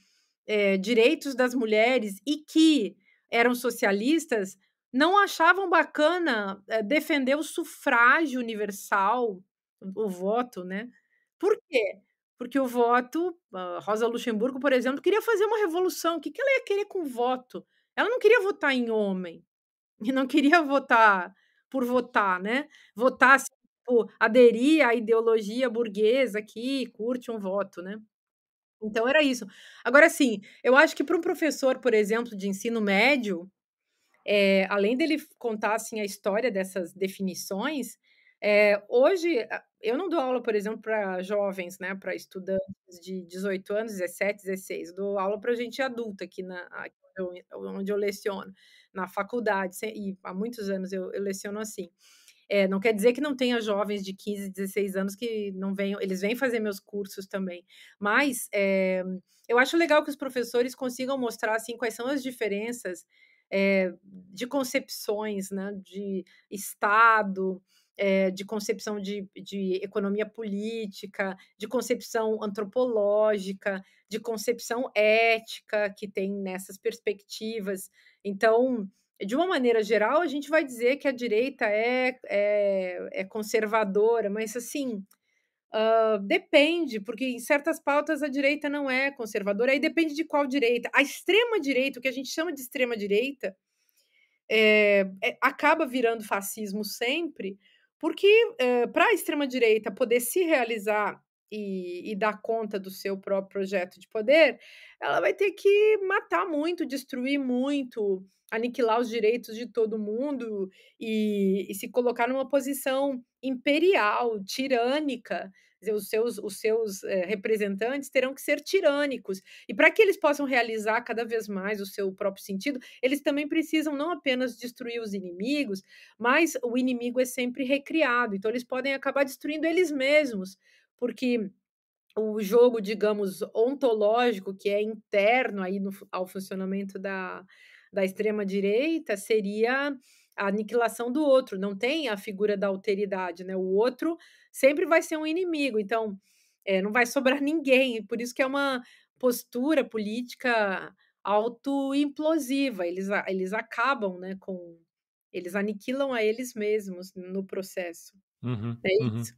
S2: é, direitos das mulheres e que eram socialistas não achavam bacana é, defender o sufrágio universal, o voto, né? Por quê? Porque o voto, Rosa Luxemburgo, por exemplo, queria fazer uma revolução. O que, que ela ia querer com o voto? Ela não queria votar em homem. E não queria votar por votar, né? Votasse assim, por tipo, aderir à ideologia burguesa que curte um voto, né? Então era isso. Agora, assim, eu acho que para um professor, por exemplo, de ensino médio, é, além dele contar assim, a história dessas definições, é, hoje eu não dou aula, por exemplo, para jovens, né, para estudantes de 18 anos, 17, 16, dou aula para gente adulta aqui na, aqui eu, onde eu leciono, na faculdade, e há muitos anos eu, eu leciono assim. É, não quer dizer que não tenha jovens de 15, 16 anos que não venham, eles vêm fazer meus cursos também. Mas é, eu acho legal que os professores consigam mostrar assim quais são as diferenças é, de concepções, né, de estado, é, de concepção de, de economia política, de concepção antropológica, de concepção ética que tem nessas perspectivas. Então, de uma maneira geral, a gente vai dizer que a direita é, é, é conservadora, mas assim. Uh, depende, porque em certas pautas a direita não é conservadora, aí depende de qual direita. A extrema-direita, o que a gente chama de extrema-direita, é, eh, é, acaba virando fascismo sempre, porque eh, para a extrema-direita poder se realizar e, e, dar conta do seu próprio projeto de poder, ela vai ter que matar muito, destruir muito, aniquilar os direitos de todo mundo e, e se colocar numa posição imperial, tirânica, dizer, os seus, os seus é, representantes terão que ser tirânicos. E para que eles possam realizar cada vez mais o seu próprio sentido, eles também precisam não apenas destruir os inimigos, mas o inimigo é sempre recriado. Então, eles podem acabar destruindo eles mesmos, porque o jogo, digamos, ontológico, que é interno aí no, ao funcionamento da, da extrema-direita, seria a aniquilação do outro, não tem a figura da alteridade, né? O outro sempre vai ser um inimigo. Então, é, não vai sobrar ninguém. Por isso que é uma postura política autoimplosiva. Eles, eles acabam né, com. Eles aniquilam a eles mesmos no processo. Uhum, é uhum. isso.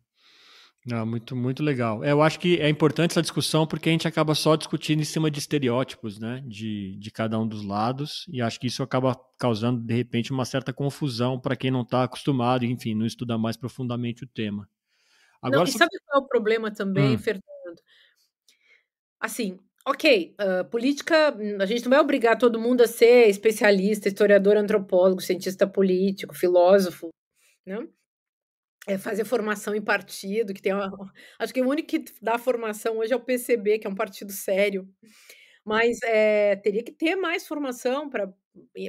S1: Uhum. muito, muito legal. É, eu acho que é importante essa discussão porque a gente acaba só discutindo em cima de estereótipos, né? De, de cada um dos lados, e acho que isso acaba causando, de repente, uma certa confusão para quem não está acostumado, enfim, não estuda mais profundamente o tema. Agora, não, e sabe
S2: qual é o problema também, hum. Fernando? Assim, ok, uh, política, a gente não vai obrigar todo mundo a ser especialista, historiador, antropólogo, cientista político, filósofo, né? É fazer formação em partido, que tem uma, acho que o único que dá formação hoje é o PCB, que é um partido sério. Mas é, teria que ter mais formação para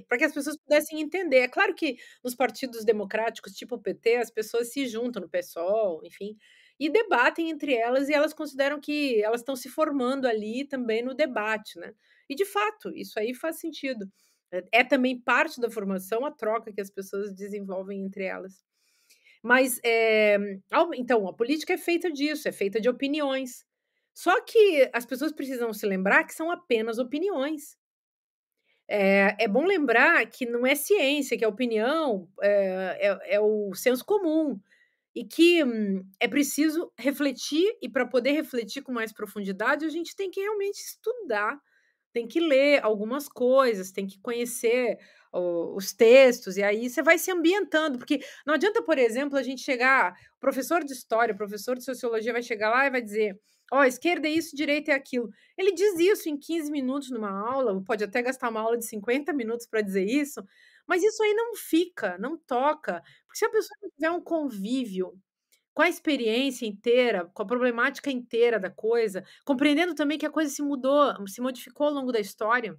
S2: para que as pessoas pudessem entender. É claro que nos partidos democráticos, tipo o PT, as pessoas se juntam no PSOL, enfim, e debatem entre elas e elas consideram que elas estão se formando ali também no debate, né? E de fato, isso aí faz sentido. É, é também parte da formação a troca que as pessoas desenvolvem entre elas. Mas, é, então, a política é feita disso, é feita de opiniões. Só que as pessoas precisam se lembrar que são apenas opiniões é, é, bom lembrar que não é ciência, que a é opinião é, é, é o senso comum e que hum, é preciso refletir e para poder refletir com mais profundidade a gente tem que realmente estudar, tem que ler algumas coisas, tem que conhecer os textos e aí você vai se ambientando porque não adianta por exemplo a gente chegar professor de história, professor de sociologia vai chegar lá e vai dizer ó, oh, esquerda é isso, direita é aquilo. Ele diz isso em 15 minutos numa aula, pode até gastar uma aula de 50 minutos para dizer isso, mas isso aí não fica, não toca. Porque se a pessoa não tiver um convívio com a experiência inteira, com a problemática inteira da coisa, compreendendo também que a coisa se mudou, se modificou ao longo da história,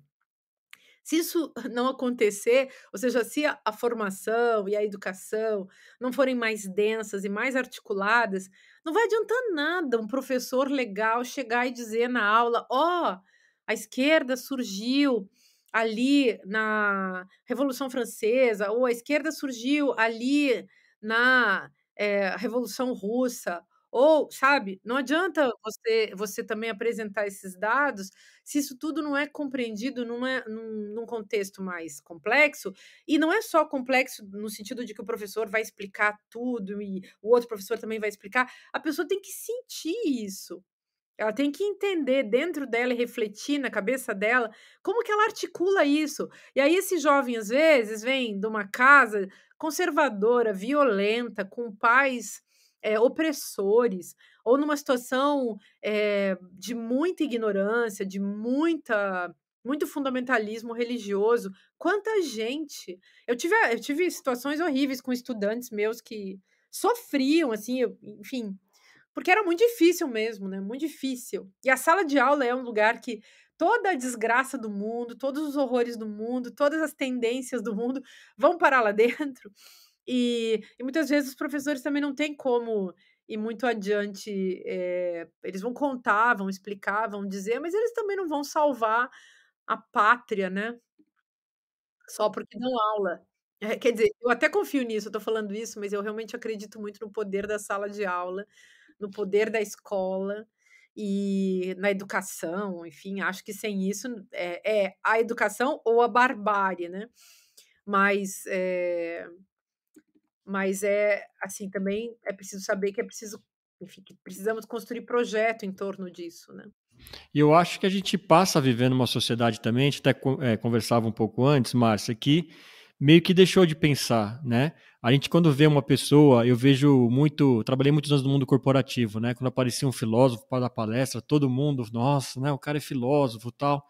S2: se isso não acontecer, ou seja, se a, a formação e a educação não forem mais densas e mais articuladas, não vai adiantar nada um professor legal chegar e dizer na aula: ó, oh, a esquerda surgiu ali na Revolução Francesa, ou a esquerda surgiu ali na é, Revolução Russa, ou, sabe, não adianta você, você também apresentar esses dados se isso tudo não é compreendido numa, é, num, num contexto mais complexo. E não é só complexo no sentido de que o professor vai explicar tudo e o outro professor também vai explicar. A pessoa tem que sentir isso. Ela tem que entender dentro dela e refletir na cabeça dela como que ela articula isso. E aí esse jovem às vezes vem de uma casa conservadora, violenta, com pais é, opressores, ou numa situação é, de muita ignorância, de muita muito fundamentalismo religioso. Quanta gente! Eu tive, eu tive situações horríveis com estudantes meus que sofriam, assim, eu, enfim, porque era muito difícil mesmo, né? Muito difícil. E a sala de aula é um lugar que toda a desgraça do mundo, todos os horrores do mundo, todas as tendências do mundo vão parar lá dentro. E, e muitas vezes os professores também não têm como e muito adiante é, eles vão contar, vão explicar, vão dizer, mas eles também não vão salvar a pátria, né? Só porque dão aula. É, quer dizer, eu até confio nisso, eu tô falando isso, mas eu realmente acredito muito no poder da sala de aula, no poder da escola e na educação, enfim, acho que sem isso é, é a educação ou a barbárie, né? Mas eh, mas é assim também é preciso saber que é preciso, enfim, que precisamos construir projeto em torno disso, né?
S1: E eu acho que a gente passa a viver numa sociedade também, a gente até é, conversava um pouco antes, Márcia, que meio que deixou de pensar, né? A gente quando vê uma pessoa, eu vejo muito, trabalhei muitos anos no mundo corporativo, né? Quando aparecia um filósofo para dar palestra, todo mundo, nossa, né? O cara é filósofo, tal.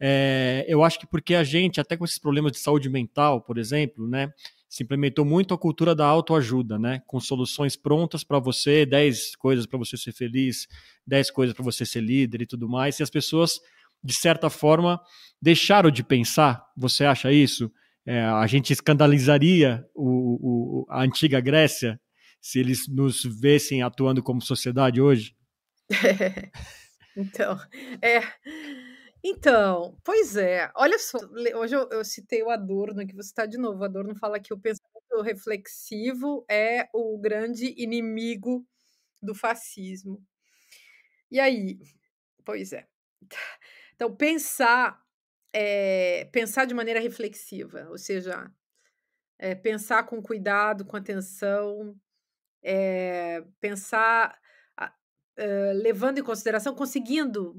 S1: É, eu acho que porque a gente, até com esses problemas de saúde mental, por exemplo, né? se implementou muito a cultura da autoajuda, né? Com soluções prontas para você, 10 coisas para você ser feliz, 10 coisas para você ser líder e tudo mais. E as pessoas, de certa forma, deixaram de pensar. Você acha isso? É, a gente escandalizaria o, o, a antiga Grécia se eles nos vissem atuando como sociedade hoje?
S2: então, é, então, pois é, olha só, hoje eu, eu citei o Adorno, que você está de novo, o Adorno fala que o pensamento reflexivo é o grande inimigo do fascismo. E aí, pois é. Então, pensar, é, pensar de maneira reflexiva, ou seja, é, pensar com cuidado, com atenção, é, pensar ah, ah, levando em consideração, conseguindo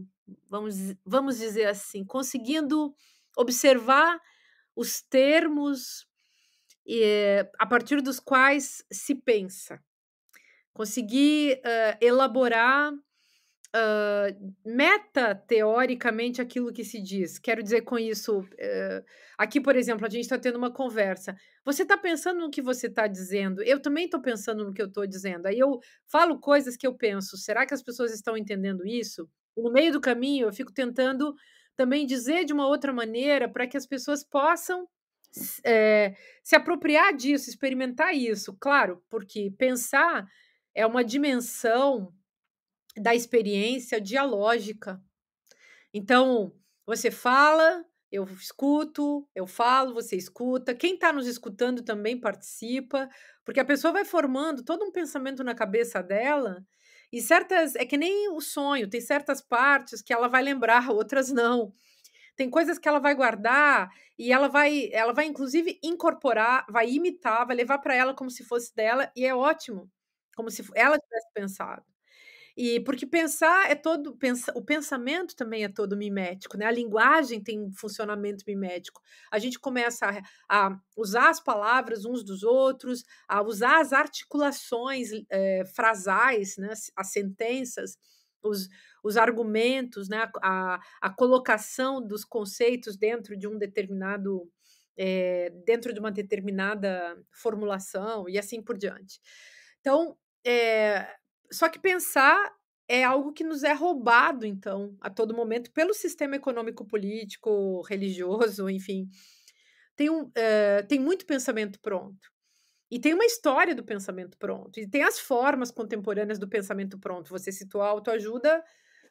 S2: vamos, vamos dizer assim, conseguindo observar os termos eh, a partir dos quais se pensa, conseguir uh, elaborar uh, meta teoricamente aquilo que se diz. Quero dizer com isso, uh, aqui, por exemplo, a gente está tendo uma conversa. Você está pensando no que você está dizendo, eu também estou pensando no que eu estou dizendo. Aí eu falo coisas que eu penso, será que as pessoas estão entendendo isso? no meio do caminho, eu fico tentando também dizer de uma outra maneira para que as pessoas possam é, se apropriar disso, experimentar isso. Claro, porque pensar é uma dimensão da experiência dialógica. Então, você fala, eu escuto, eu falo, você escuta. Quem está nos escutando também participa, porque a pessoa vai formando todo um pensamento na cabeça dela e certas. É que nem o sonho, tem certas partes que ela vai lembrar, outras não. Tem coisas que ela vai guardar e ela vai, ela vai inclusive incorporar, vai imitar, vai levar para ela como se fosse dela e é ótimo, como se ela tivesse pensado. E porque pensar é todo. Pensa, o pensamento também é todo mimético, né? A linguagem tem um funcionamento mimético. A gente começa a, a usar as palavras uns dos outros, a usar as articulações é, frasais, né? as, as sentenças. Os, os, argumentos, né, a, a, colocação dos conceitos dentro de um determinado, é, dentro de uma determinada formulação e assim por diante. Então, é, só que pensar é algo que nos é roubado, então, a todo momento, pelo sistema econômico, político, religioso, enfim. Tem, um, uh, tem muito pensamento pronto. E tem uma história do pensamento pronto. E tem as formas contemporâneas do pensamento pronto. Você citou a autoajuda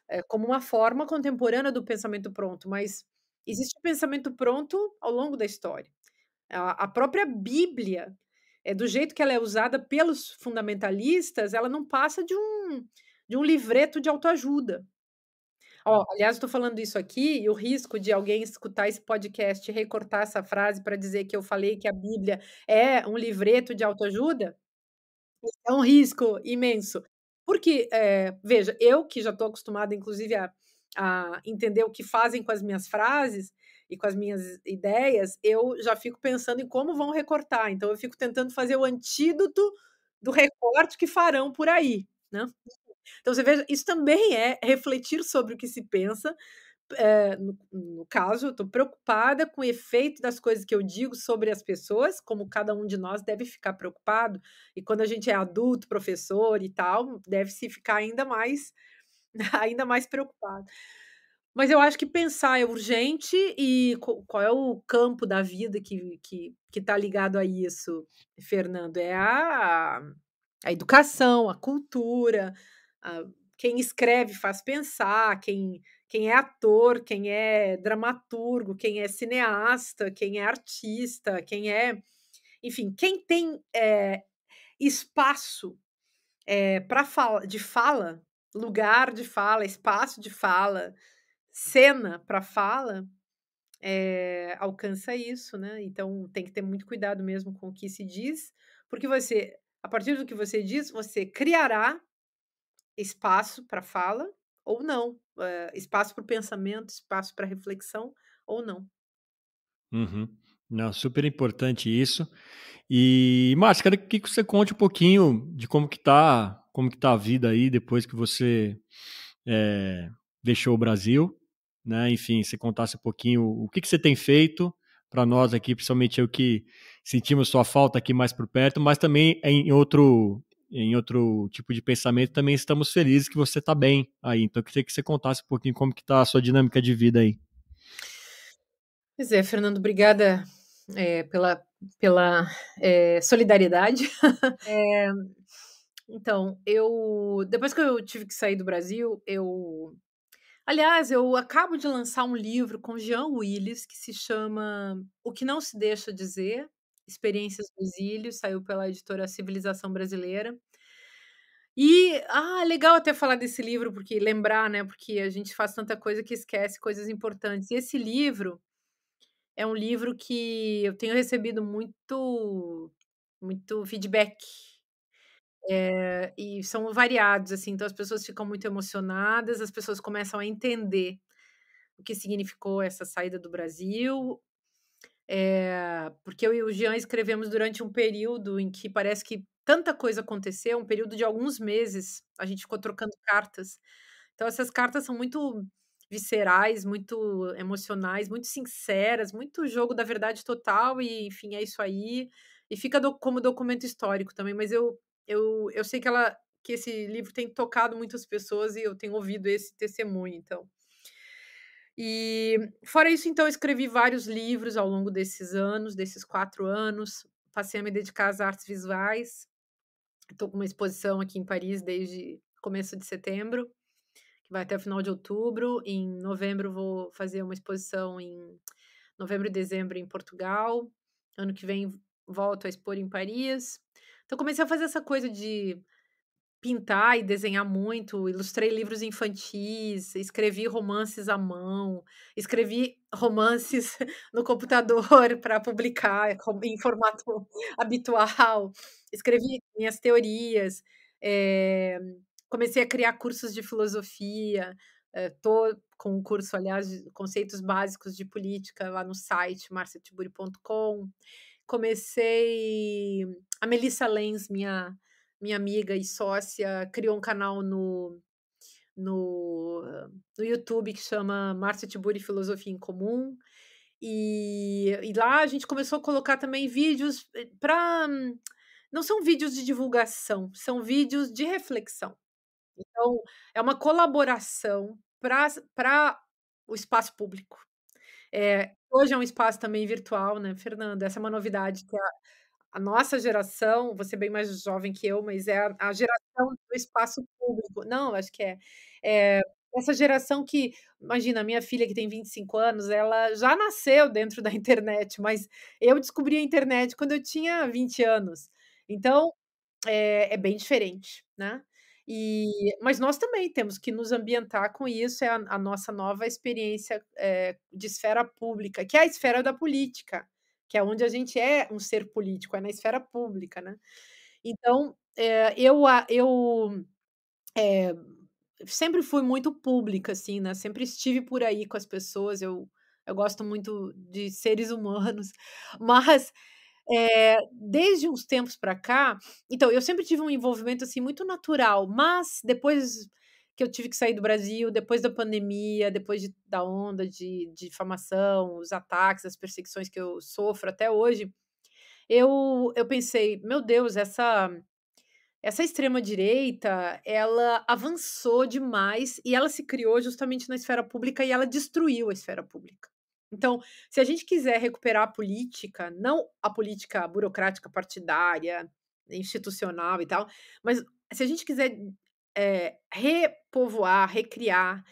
S2: eh, como uma forma contemporânea do pensamento pronto, mas existe o pensamento pronto ao longo da história. A, a própria Bíblia é, do jeito que ela é usada pelos fundamentalistas, ela não passa de um, de um livreto de autoajuda. Ó, hum. aliás, estou falando isso aqui e o risco de alguém escutar esse podcast e recortar essa frase para dizer que eu falei que a Bíblia é um livreto de autoajuda é um risco imenso. Porque, é, veja, eu que já estou acostumada, inclusive, a, a entender o que fazem com as minhas frases, e com as minhas ideias, eu já fico pensando em como vão recortar. Então, eu fico tentando fazer o antídoto do recorte que farão por aí. Né? Então, você veja, isso também é refletir sobre o que se pensa. É, no, no, caso, eu estou preocupada com o efeito das coisas que eu digo sobre as pessoas, como cada um de nós deve ficar preocupado. E quando a gente é adulto, professor e tal, deve se ficar ainda mais, ainda mais preocupado. Mas eu acho que pensar é urgente e qual é o campo da vida que, que, que tá ligado a isso, Fernando? É a, a educação, a cultura, a, quem escreve faz pensar, quem, quem é ator, quem é dramaturgo, quem é cineasta, quem é artista, quem é. Enfim, quem tem é, espaço é, para fala, de fala, lugar de fala, espaço de fala, cena para fala é, alcança isso, né? Então tem que ter muito cuidado mesmo com o que se diz, porque você, a partir do que você diz, você criará espaço para fala ou não, é, espaço para o pensamento, espaço para reflexão ou não.
S1: Uhum. Não, super importante isso. E Márcia, quero que você conte um pouquinho de como que tá, como que tá a vida aí depois que você é, deixou o Brasil né? Enfim, se contasse um pouquinho o que, que você tem feito para nós aqui, principalmente eu que sentimos sua falta aqui mais por perto, mas também em outro em outro tipo de pensamento também estamos felizes que você está bem aí. Então eu queria que você contasse um pouquinho como que está a sua dinâmica de vida aí.
S2: Pois é, Fernando, obrigada é, pela, pela é, solidariedade. é, então, eu depois que eu tive que sair do Brasil, eu Aliás, eu acabo de lançar um livro com Jean Willis que se chama O que não se deixa dizer, Experiências do Exílio, saiu pela editora Civilização Brasileira. E ah, legal até falar desse livro porque lembrar, né, porque a gente faz tanta coisa que esquece coisas importantes. E esse livro é um livro que eu tenho recebido muito muito feedback é, e são variados, assim, então as pessoas ficam muito emocionadas, as pessoas começam a entender o que significou essa saída do Brasil, é, porque eu e o Jean escrevemos durante um período em que parece que tanta coisa aconteceu, um período de alguns meses, a gente ficou trocando cartas. Então essas cartas são muito viscerais, muito emocionais, muito sinceras, muito jogo da verdade total e enfim, é isso aí. E fica do, como documento histórico também, mas eu eu, eu sei que ela que esse livro tem tocado muitas pessoas e eu tenho ouvido esse testemunho, então. E fora isso, então, escrevi vários livros ao longo desses anos, desses quatro anos. Passei a me dedicar às artes visuais. Estou com uma exposição aqui em Paris desde começo de setembro, que vai até o final de outubro. Em novembro vou fazer uma exposição em novembro e dezembro em Portugal. Ano que vem volto a expor em Paris. Então comecei a fazer essa coisa de pintar e desenhar muito, ilustrei livros infantis, escrevi romances à mão, escrevi romances no computador para publicar em formato habitual, escrevi minhas teorias, é, comecei a criar cursos de filosofia, estou eh, com um curso, aliás, de conceitos básicos de política lá no site marciatiburi.com, comecei. A Melissa Lenz, minha, minha amiga e sócia, criou um canal no, no, no YouTube que chama Márcia Tiburi Filosofia em Comum. E, e lá a gente começou a colocar também vídeos eh, para. Não são vídeos de divulgação, são vídeos de reflexão. Então, é uma colaboração para o espaço público. É, hoje é um espaço também virtual, né, Fernanda? Essa é uma novidade que a, a nossa geração, você é bem mais jovem que eu, mas é a, a geração do espaço público. Não, acho que é, é essa geração que, imagina, minha filha que tem 25 anos, ela já nasceu dentro da internet, mas eu descobri a internet quando eu tinha 20 anos. Então, é, é bem diferente, né? E, mas nós também temos que nos ambientar com isso, é a, a nossa nova experiência é, de esfera pública, que é a esfera da política, que é onde a gente é um ser político, é na esfera pública, né? Então, é, eu, eu é, sempre fui muito pública, assim, né? Sempre estive por aí com as pessoas, eu, eu gosto muito de seres humanos, mas é, desde uns tempos para cá, então eu sempre tive um envolvimento assim muito natural, mas depois que eu tive que sair do Brasil, depois da pandemia, depois de, da onda de, de difamação, os ataques, as perseguições que eu sofro até hoje, eu, eu pensei, meu Deus, essa essa extrema direita, ela avançou demais e ela se criou justamente na esfera pública e ela destruiu a esfera pública. Então, se a gente quiser recuperar a política, não a política burocrática partidária, institucional e tal, mas se a gente quiser é, repovoar, recriar,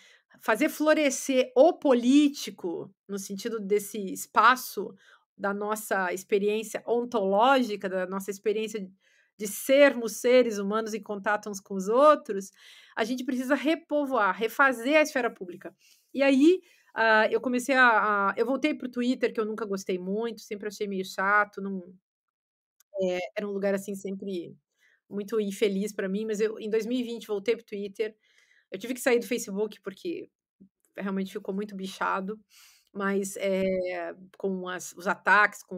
S2: fazer florescer o político, no sentido desse espaço da nossa experiência ontológica, da nossa experiência de sermos seres humanos em contato uns com os outros, a gente precisa repovoar, refazer a esfera pública. E aí Uh, eu comecei a, a Eu voltei para o Twitter, que eu nunca gostei muito, sempre achei meio chato. Não, é, era um lugar assim, sempre muito infeliz para mim. Mas eu, em 2020, voltei para o Twitter. Eu tive que sair do Facebook, porque realmente ficou muito bichado. Mas é, com as, os ataques, com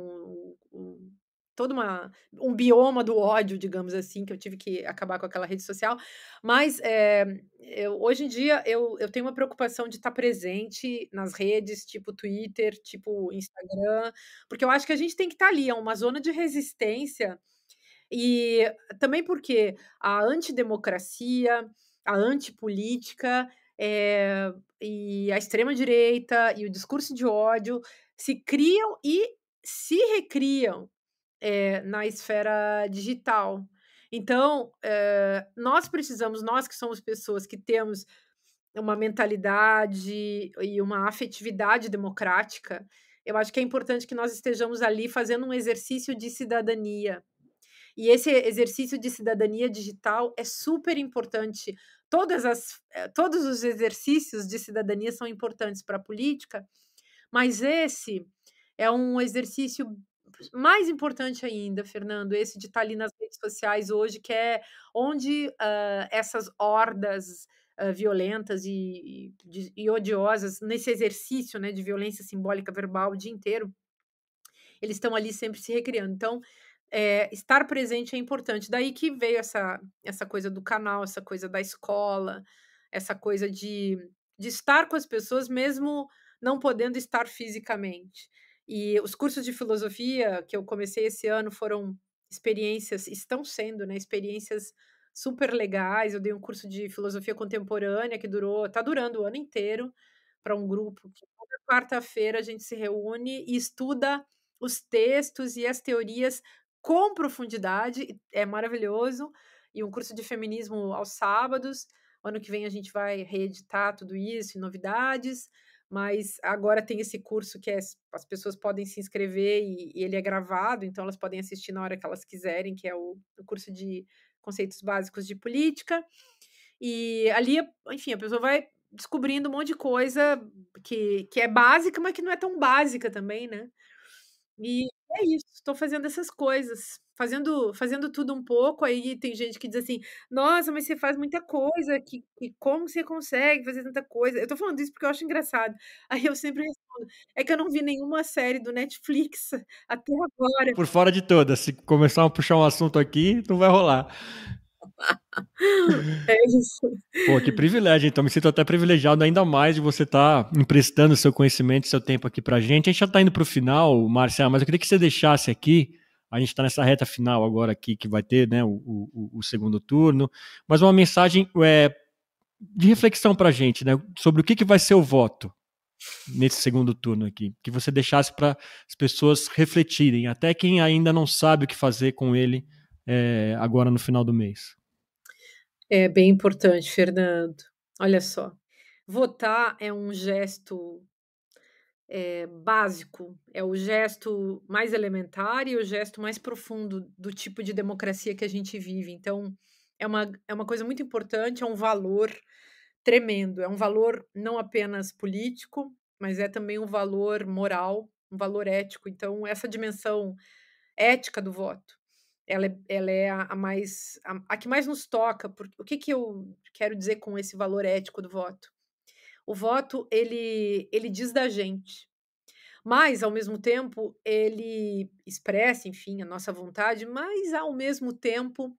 S2: o todo uma, um bioma do ódio, digamos assim, que eu tive que acabar com aquela rede social. Mas é, eu, hoje em dia eu, eu tenho uma preocupação de estar presente nas redes, tipo Twitter, tipo Instagram, porque eu acho que a gente tem que estar ali, é uma zona de resistência. E também porque a antidemocracia, a antipolítica é, e a extrema-direita e o discurso de ódio se criam e se recriam é, na esfera digital. Então, é, nós precisamos, nós que somos pessoas que temos uma mentalidade e uma afetividade democrática, eu acho que é importante que nós estejamos ali fazendo um exercício de cidadania. E esse exercício de cidadania digital é super importante. Todas as, eh, todos os exercícios de cidadania são importantes para a política, mas esse é um exercício mais importante ainda, Fernando, esse de estar tá ali nas redes sociais hoje, que é onde uh, essas hordas uh, violentas e, e, e, odiosas, nesse exercício né, de violência simbólica verbal o dia inteiro, eles estão ali sempre se recriando. Então, é, estar presente é importante. Daí que veio essa, essa coisa do canal, essa coisa da escola, essa coisa de, de estar com as pessoas mesmo não podendo estar fisicamente. E os cursos de filosofia que eu comecei esse ano foram experiências, estão sendo, né, experiências super legais. Eu dei um curso de filosofia contemporânea que durou, tá durando o ano inteiro para um grupo que toda quarta-feira a gente se reúne e estuda os textos e as teorias com profundidade, é maravilhoso. E um curso de feminismo aos sábados. Ano que vem a gente vai reeditar tudo isso, novidades mas agora tem esse curso que é, as pessoas podem se inscrever e, e, ele é gravado, então elas podem assistir na hora que elas quiserem, que é o, o curso de conceitos básicos de política. E ali, enfim, a pessoa vai descobrindo um monte de coisa que, que é básica, mas que não é tão básica também, né? E é isso, estou fazendo essas coisas, fazendo, fazendo tudo um pouco. Aí tem gente que diz assim: nossa, mas você faz muita coisa, que, que como você consegue fazer tanta coisa? Eu estou falando isso porque eu acho engraçado. Aí eu sempre respondo: é que eu não vi nenhuma série do Netflix até agora. Por
S1: fora de todas, se começar a puxar um assunto aqui, não vai rolar.
S2: É isso. Pô, que
S1: privilégio, então. Me sinto até privilegiado ainda mais de você estar tá emprestando seu conhecimento, seu tempo aqui pra gente. A gente já tá indo pro final, Márcia, mas eu queria que você deixasse aqui. A gente está nessa reta final agora aqui, que vai ter né, o, o, o segundo turno. Mas uma mensagem é, de reflexão para a gente, né, sobre o que, que vai ser o voto nesse segundo turno aqui, que você deixasse para as pessoas refletirem, até quem ainda não sabe o que fazer com ele é, agora no final do mês.
S2: É bem importante, Fernando. Olha só. Votar é um gesto é, básico, é o gesto mais elementar e o gesto mais profundo do tipo de democracia que a gente vive. Então, é uma, é uma coisa muito importante, é um valor tremendo. É um valor não apenas político, mas é também um valor moral, um valor ético. Então, essa dimensão ética do voto ela é, ela é a, a mais a, a, que mais nos toca. porque o que, que eu quero dizer com esse valor ético do voto? O voto ele ele diz da gente, mas ao mesmo tempo ele expressa, enfim, a nossa vontade, mas ao mesmo tempo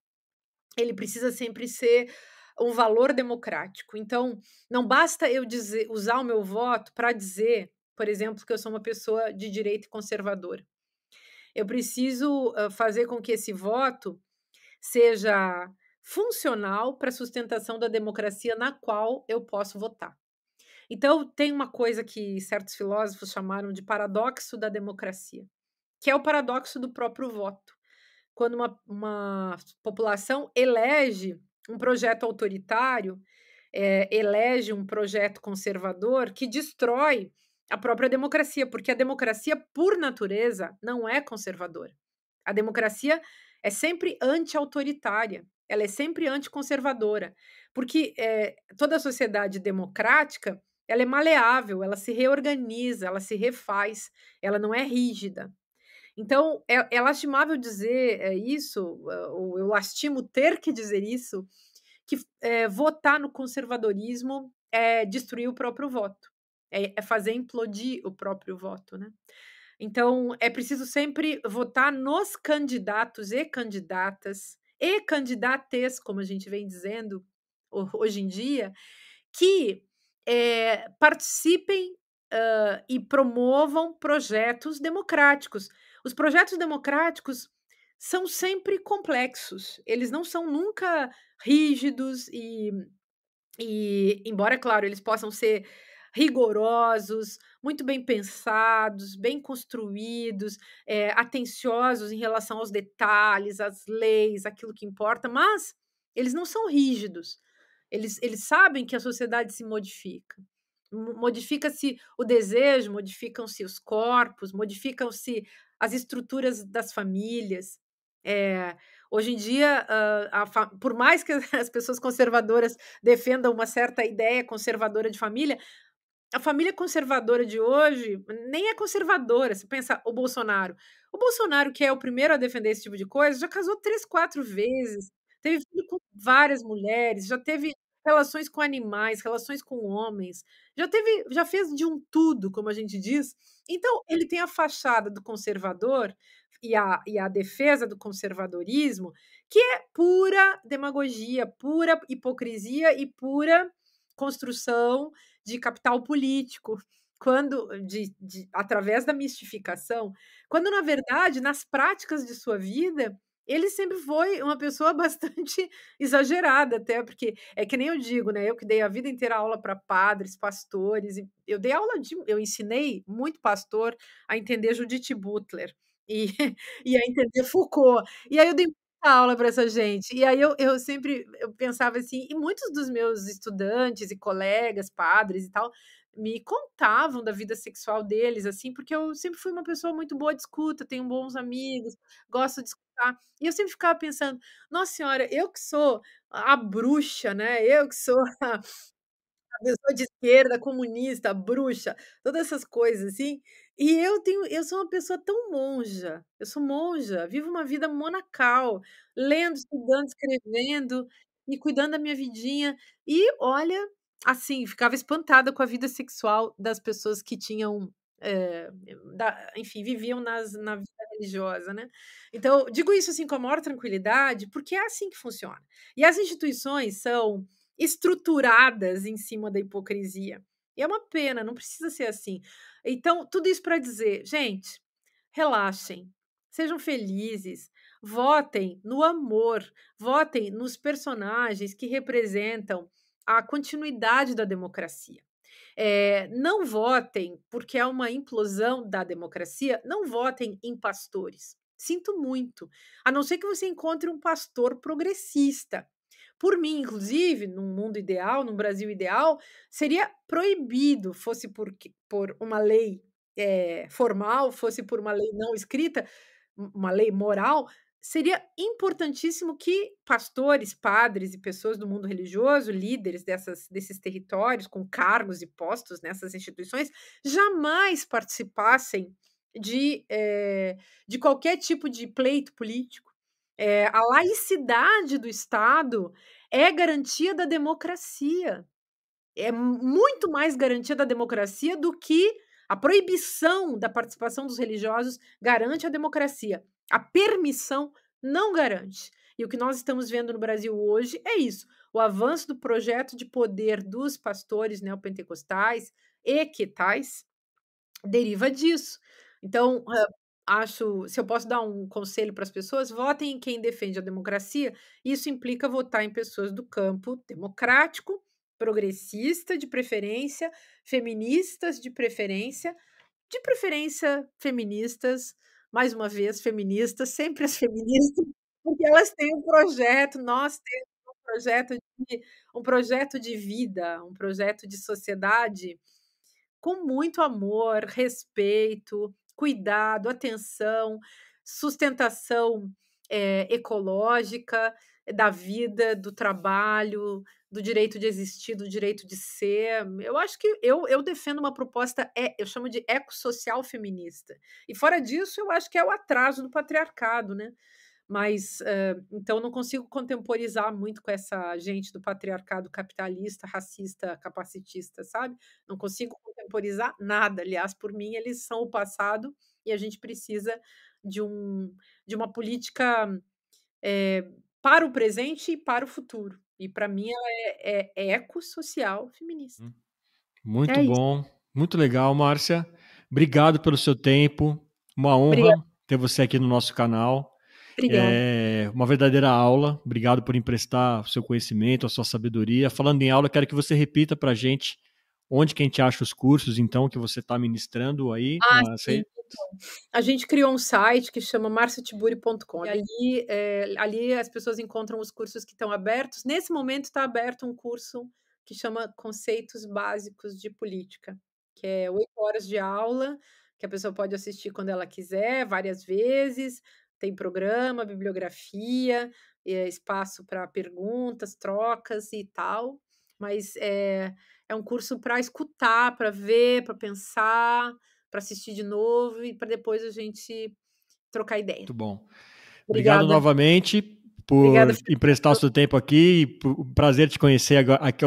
S2: ele precisa sempre ser um valor democrático. Então, não basta eu dizer usar o meu voto para dizer, por exemplo, que eu sou uma pessoa de direita e conservadora. Eu preciso fazer com que esse voto seja funcional para a sustentação da democracia na qual eu posso votar. Então, tem uma coisa que certos filósofos chamaram de paradoxo da democracia, que é o paradoxo do próprio voto. Quando uma, uma população elege um projeto autoritário, é, elege um projeto conservador que destrói a própria democracia, porque a democracia, por natureza, não é conservadora. A democracia é sempre anti-autoritária, ela é sempre anticonservadora, porque é, toda a sociedade democrática ela é maleável, ela se reorganiza, ela se refaz, ela não é rígida. Então, é, é lastimável dizer é, isso, eh, ou eu lastimo ter que dizer isso, que é, votar no conservadorismo é destruir o próprio voto é, é fazer implodir o próprio voto, né? Então, é preciso sempre votar nos candidatos e candidatas e candidates, como a gente vem dizendo hoje em dia, que é, participem uh, e promovam projetos democráticos. Os projetos democráticos são sempre complexos, eles não são nunca rígidos e, e embora, é claro, eles possam ser rigorosos, muito bem pensados, bem construídos, é, atenciosos em relação aos detalhes, às leis, aquilo que importa, mas eles não são rígidos. Eles, eles sabem que a sociedade se modifica. Modifica-se o desejo, modificam-se os corpos, modificam-se as estruturas das famílias. É, hoje em dia, ah, a, a, por mais que as pessoas conservadoras defendam uma certa ideia conservadora de família, a família conservadora de hoje nem é conservadora. Você pensa o Bolsonaro. O Bolsonaro, que é o primeiro a defender esse tipo de coisa, já casou três, quatro vezes, teve filho com várias mulheres, já teve relações com animais, relações com homens. Já teve, já fez de um tudo, como a gente diz. Então, ele tem a fachada do conservador e a, e a defesa do conservadorismo, que é pura demagogia, pura hipocrisia e pura construção de capital político, quando de, de, através da mistificação, quando na verdade, nas práticas de sua vida, ele sempre foi uma pessoa bastante exagerada, até porque é que nem eu digo, né? Eu que dei a vida inteira aula para padres, pastores, eu dei aula de, eu ensinei muito pastor a entender Judith Butler. E, e a entender Foucault. E aí eu dei aula para essa gente. E aí eu, eu sempre eu pensava assim, e muitos dos meus estudantes e colegas, padres e tal, me contavam da vida sexual deles, assim, porque eu sempre fui uma pessoa muito boa de escuta, tenho bons amigos, gosto de escutar. E eu sempre ficava pensando, nossa senhora, eu que sou a bruxa, né? Eu que sou a, a pessoa de esquerda, comunista, bruxa, todas essas coisas, assim. E eu tenho, eu sou uma pessoa tão monja. Eu sou monja, vivo uma vida monacal, lendo, estudando, escrevendo e cuidando da minha vidinha. E olha, assim, ficava espantada com a vida sexual das pessoas que tinham, é, da, enfim, viviam nas, na vida religiosa, né? Então, digo isso assim com a maior tranquilidade, porque é assim que funciona. E as instituições são estruturadas em cima da hipocrisia. E é uma pena, não precisa ser assim. Então, tudo isso para dizer, gente, relaxem, sejam felizes, votem no amor, votem nos personagens que representam a continuidade da democracia. É, não votem, porque é uma implosão da democracia, não votem em pastores. Sinto muito. A não ser que você encontre um pastor progressista por mim, inclusive, num mundo ideal, num Brasil ideal, seria proibido, fosse por, por uma lei é, formal, fosse por uma lei não escrita, uma lei moral, seria importantíssimo que pastores, padres e pessoas do mundo religioso, líderes dessas, desses territórios, com cargos e postos nessas instituições, jamais participassem de, é, de qualquer tipo de pleito político é, a laicidade do Estado é garantia da democracia. É muito mais garantia da democracia do que a proibição da participação dos religiosos garante a democracia. A permissão não garante. E o que nós estamos vendo no Brasil hoje é isso: o avanço do projeto de poder dos pastores neopentecostais e tais deriva disso. Então, acho, se eu posso dar um conselho para as pessoas, votem em quem defende a democracia. Isso implica votar em pessoas do campo democrático, progressista de preferência, feministas de preferência, de preferência feministas, mais uma vez feministas, sempre as feministas, porque elas têm um projeto, nós temos um projeto de um projeto de vida, um projeto de sociedade com muito amor, respeito, cuidado, atenção, sustentação é, ecológica eh, da vida, do trabalho, do direito de existir, do direito de ser. Eu acho que eu, eu defendo uma proposta, é, eu chamo de ecossocial feminista. E fora disso, eu acho que é o atraso do patriarcado, né? Mas, uh, então, não consigo contemporizar muito com essa gente do patriarcado capitalista, racista, capacitista, sabe? Não consigo contemporizar nada. Aliás, por mim, eles são o passado e a gente precisa de, um, de uma política é, para o presente e para o futuro. E, para mim, ela é, é, é ecossocial feminista. Hum.
S1: Muito é bom, isso. muito legal, Márcia. Obrigado pelo seu tempo. Uma honra Obrigada. ter você aqui no nosso canal. Obrigada. É uma verdadeira aula. Obrigado por emprestar o seu conhecimento, a sua sabedoria. Falando em aula, quero que você repita para a gente onde que a gente acha os cursos, então, que você está ministrando aí. Ah, sim.
S2: Então. A gente criou um site que chama marcetiburi.com. Ali, é, ali as pessoas encontram os cursos que estão abertos. Nesse momento está aberto um curso que chama Conceitos Básicos de Política, que é oito horas de aula que a pessoa pode assistir quando ela quiser, várias vezes. Tem programa, bibliografia, é, espaço para perguntas, trocas e tal. Mas é, é um curso para escutar, para ver, para pensar, para assistir de novo e para depois a gente trocar ideia. Muito bom. Obrigada. Obrigado novamente
S1: por emprestar o seu tempo aqui. Prazer te conhecer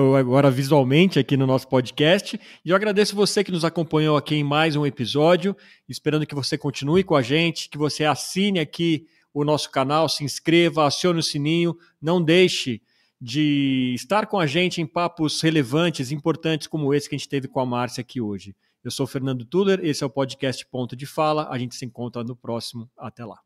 S1: agora visualmente aqui no nosso podcast. E eu agradeço você que nos acompanhou aqui em mais um episódio, esperando que você continue com a gente, que você assine aqui o nosso canal, se inscreva, acione o sininho, não deixe de estar com a gente em papos relevantes, importantes como esse que a gente teve com a Márcia aqui hoje. Eu sou Fernando Tuller, esse é o podcast Ponto de Fala. A gente se encontra no próximo. Até lá.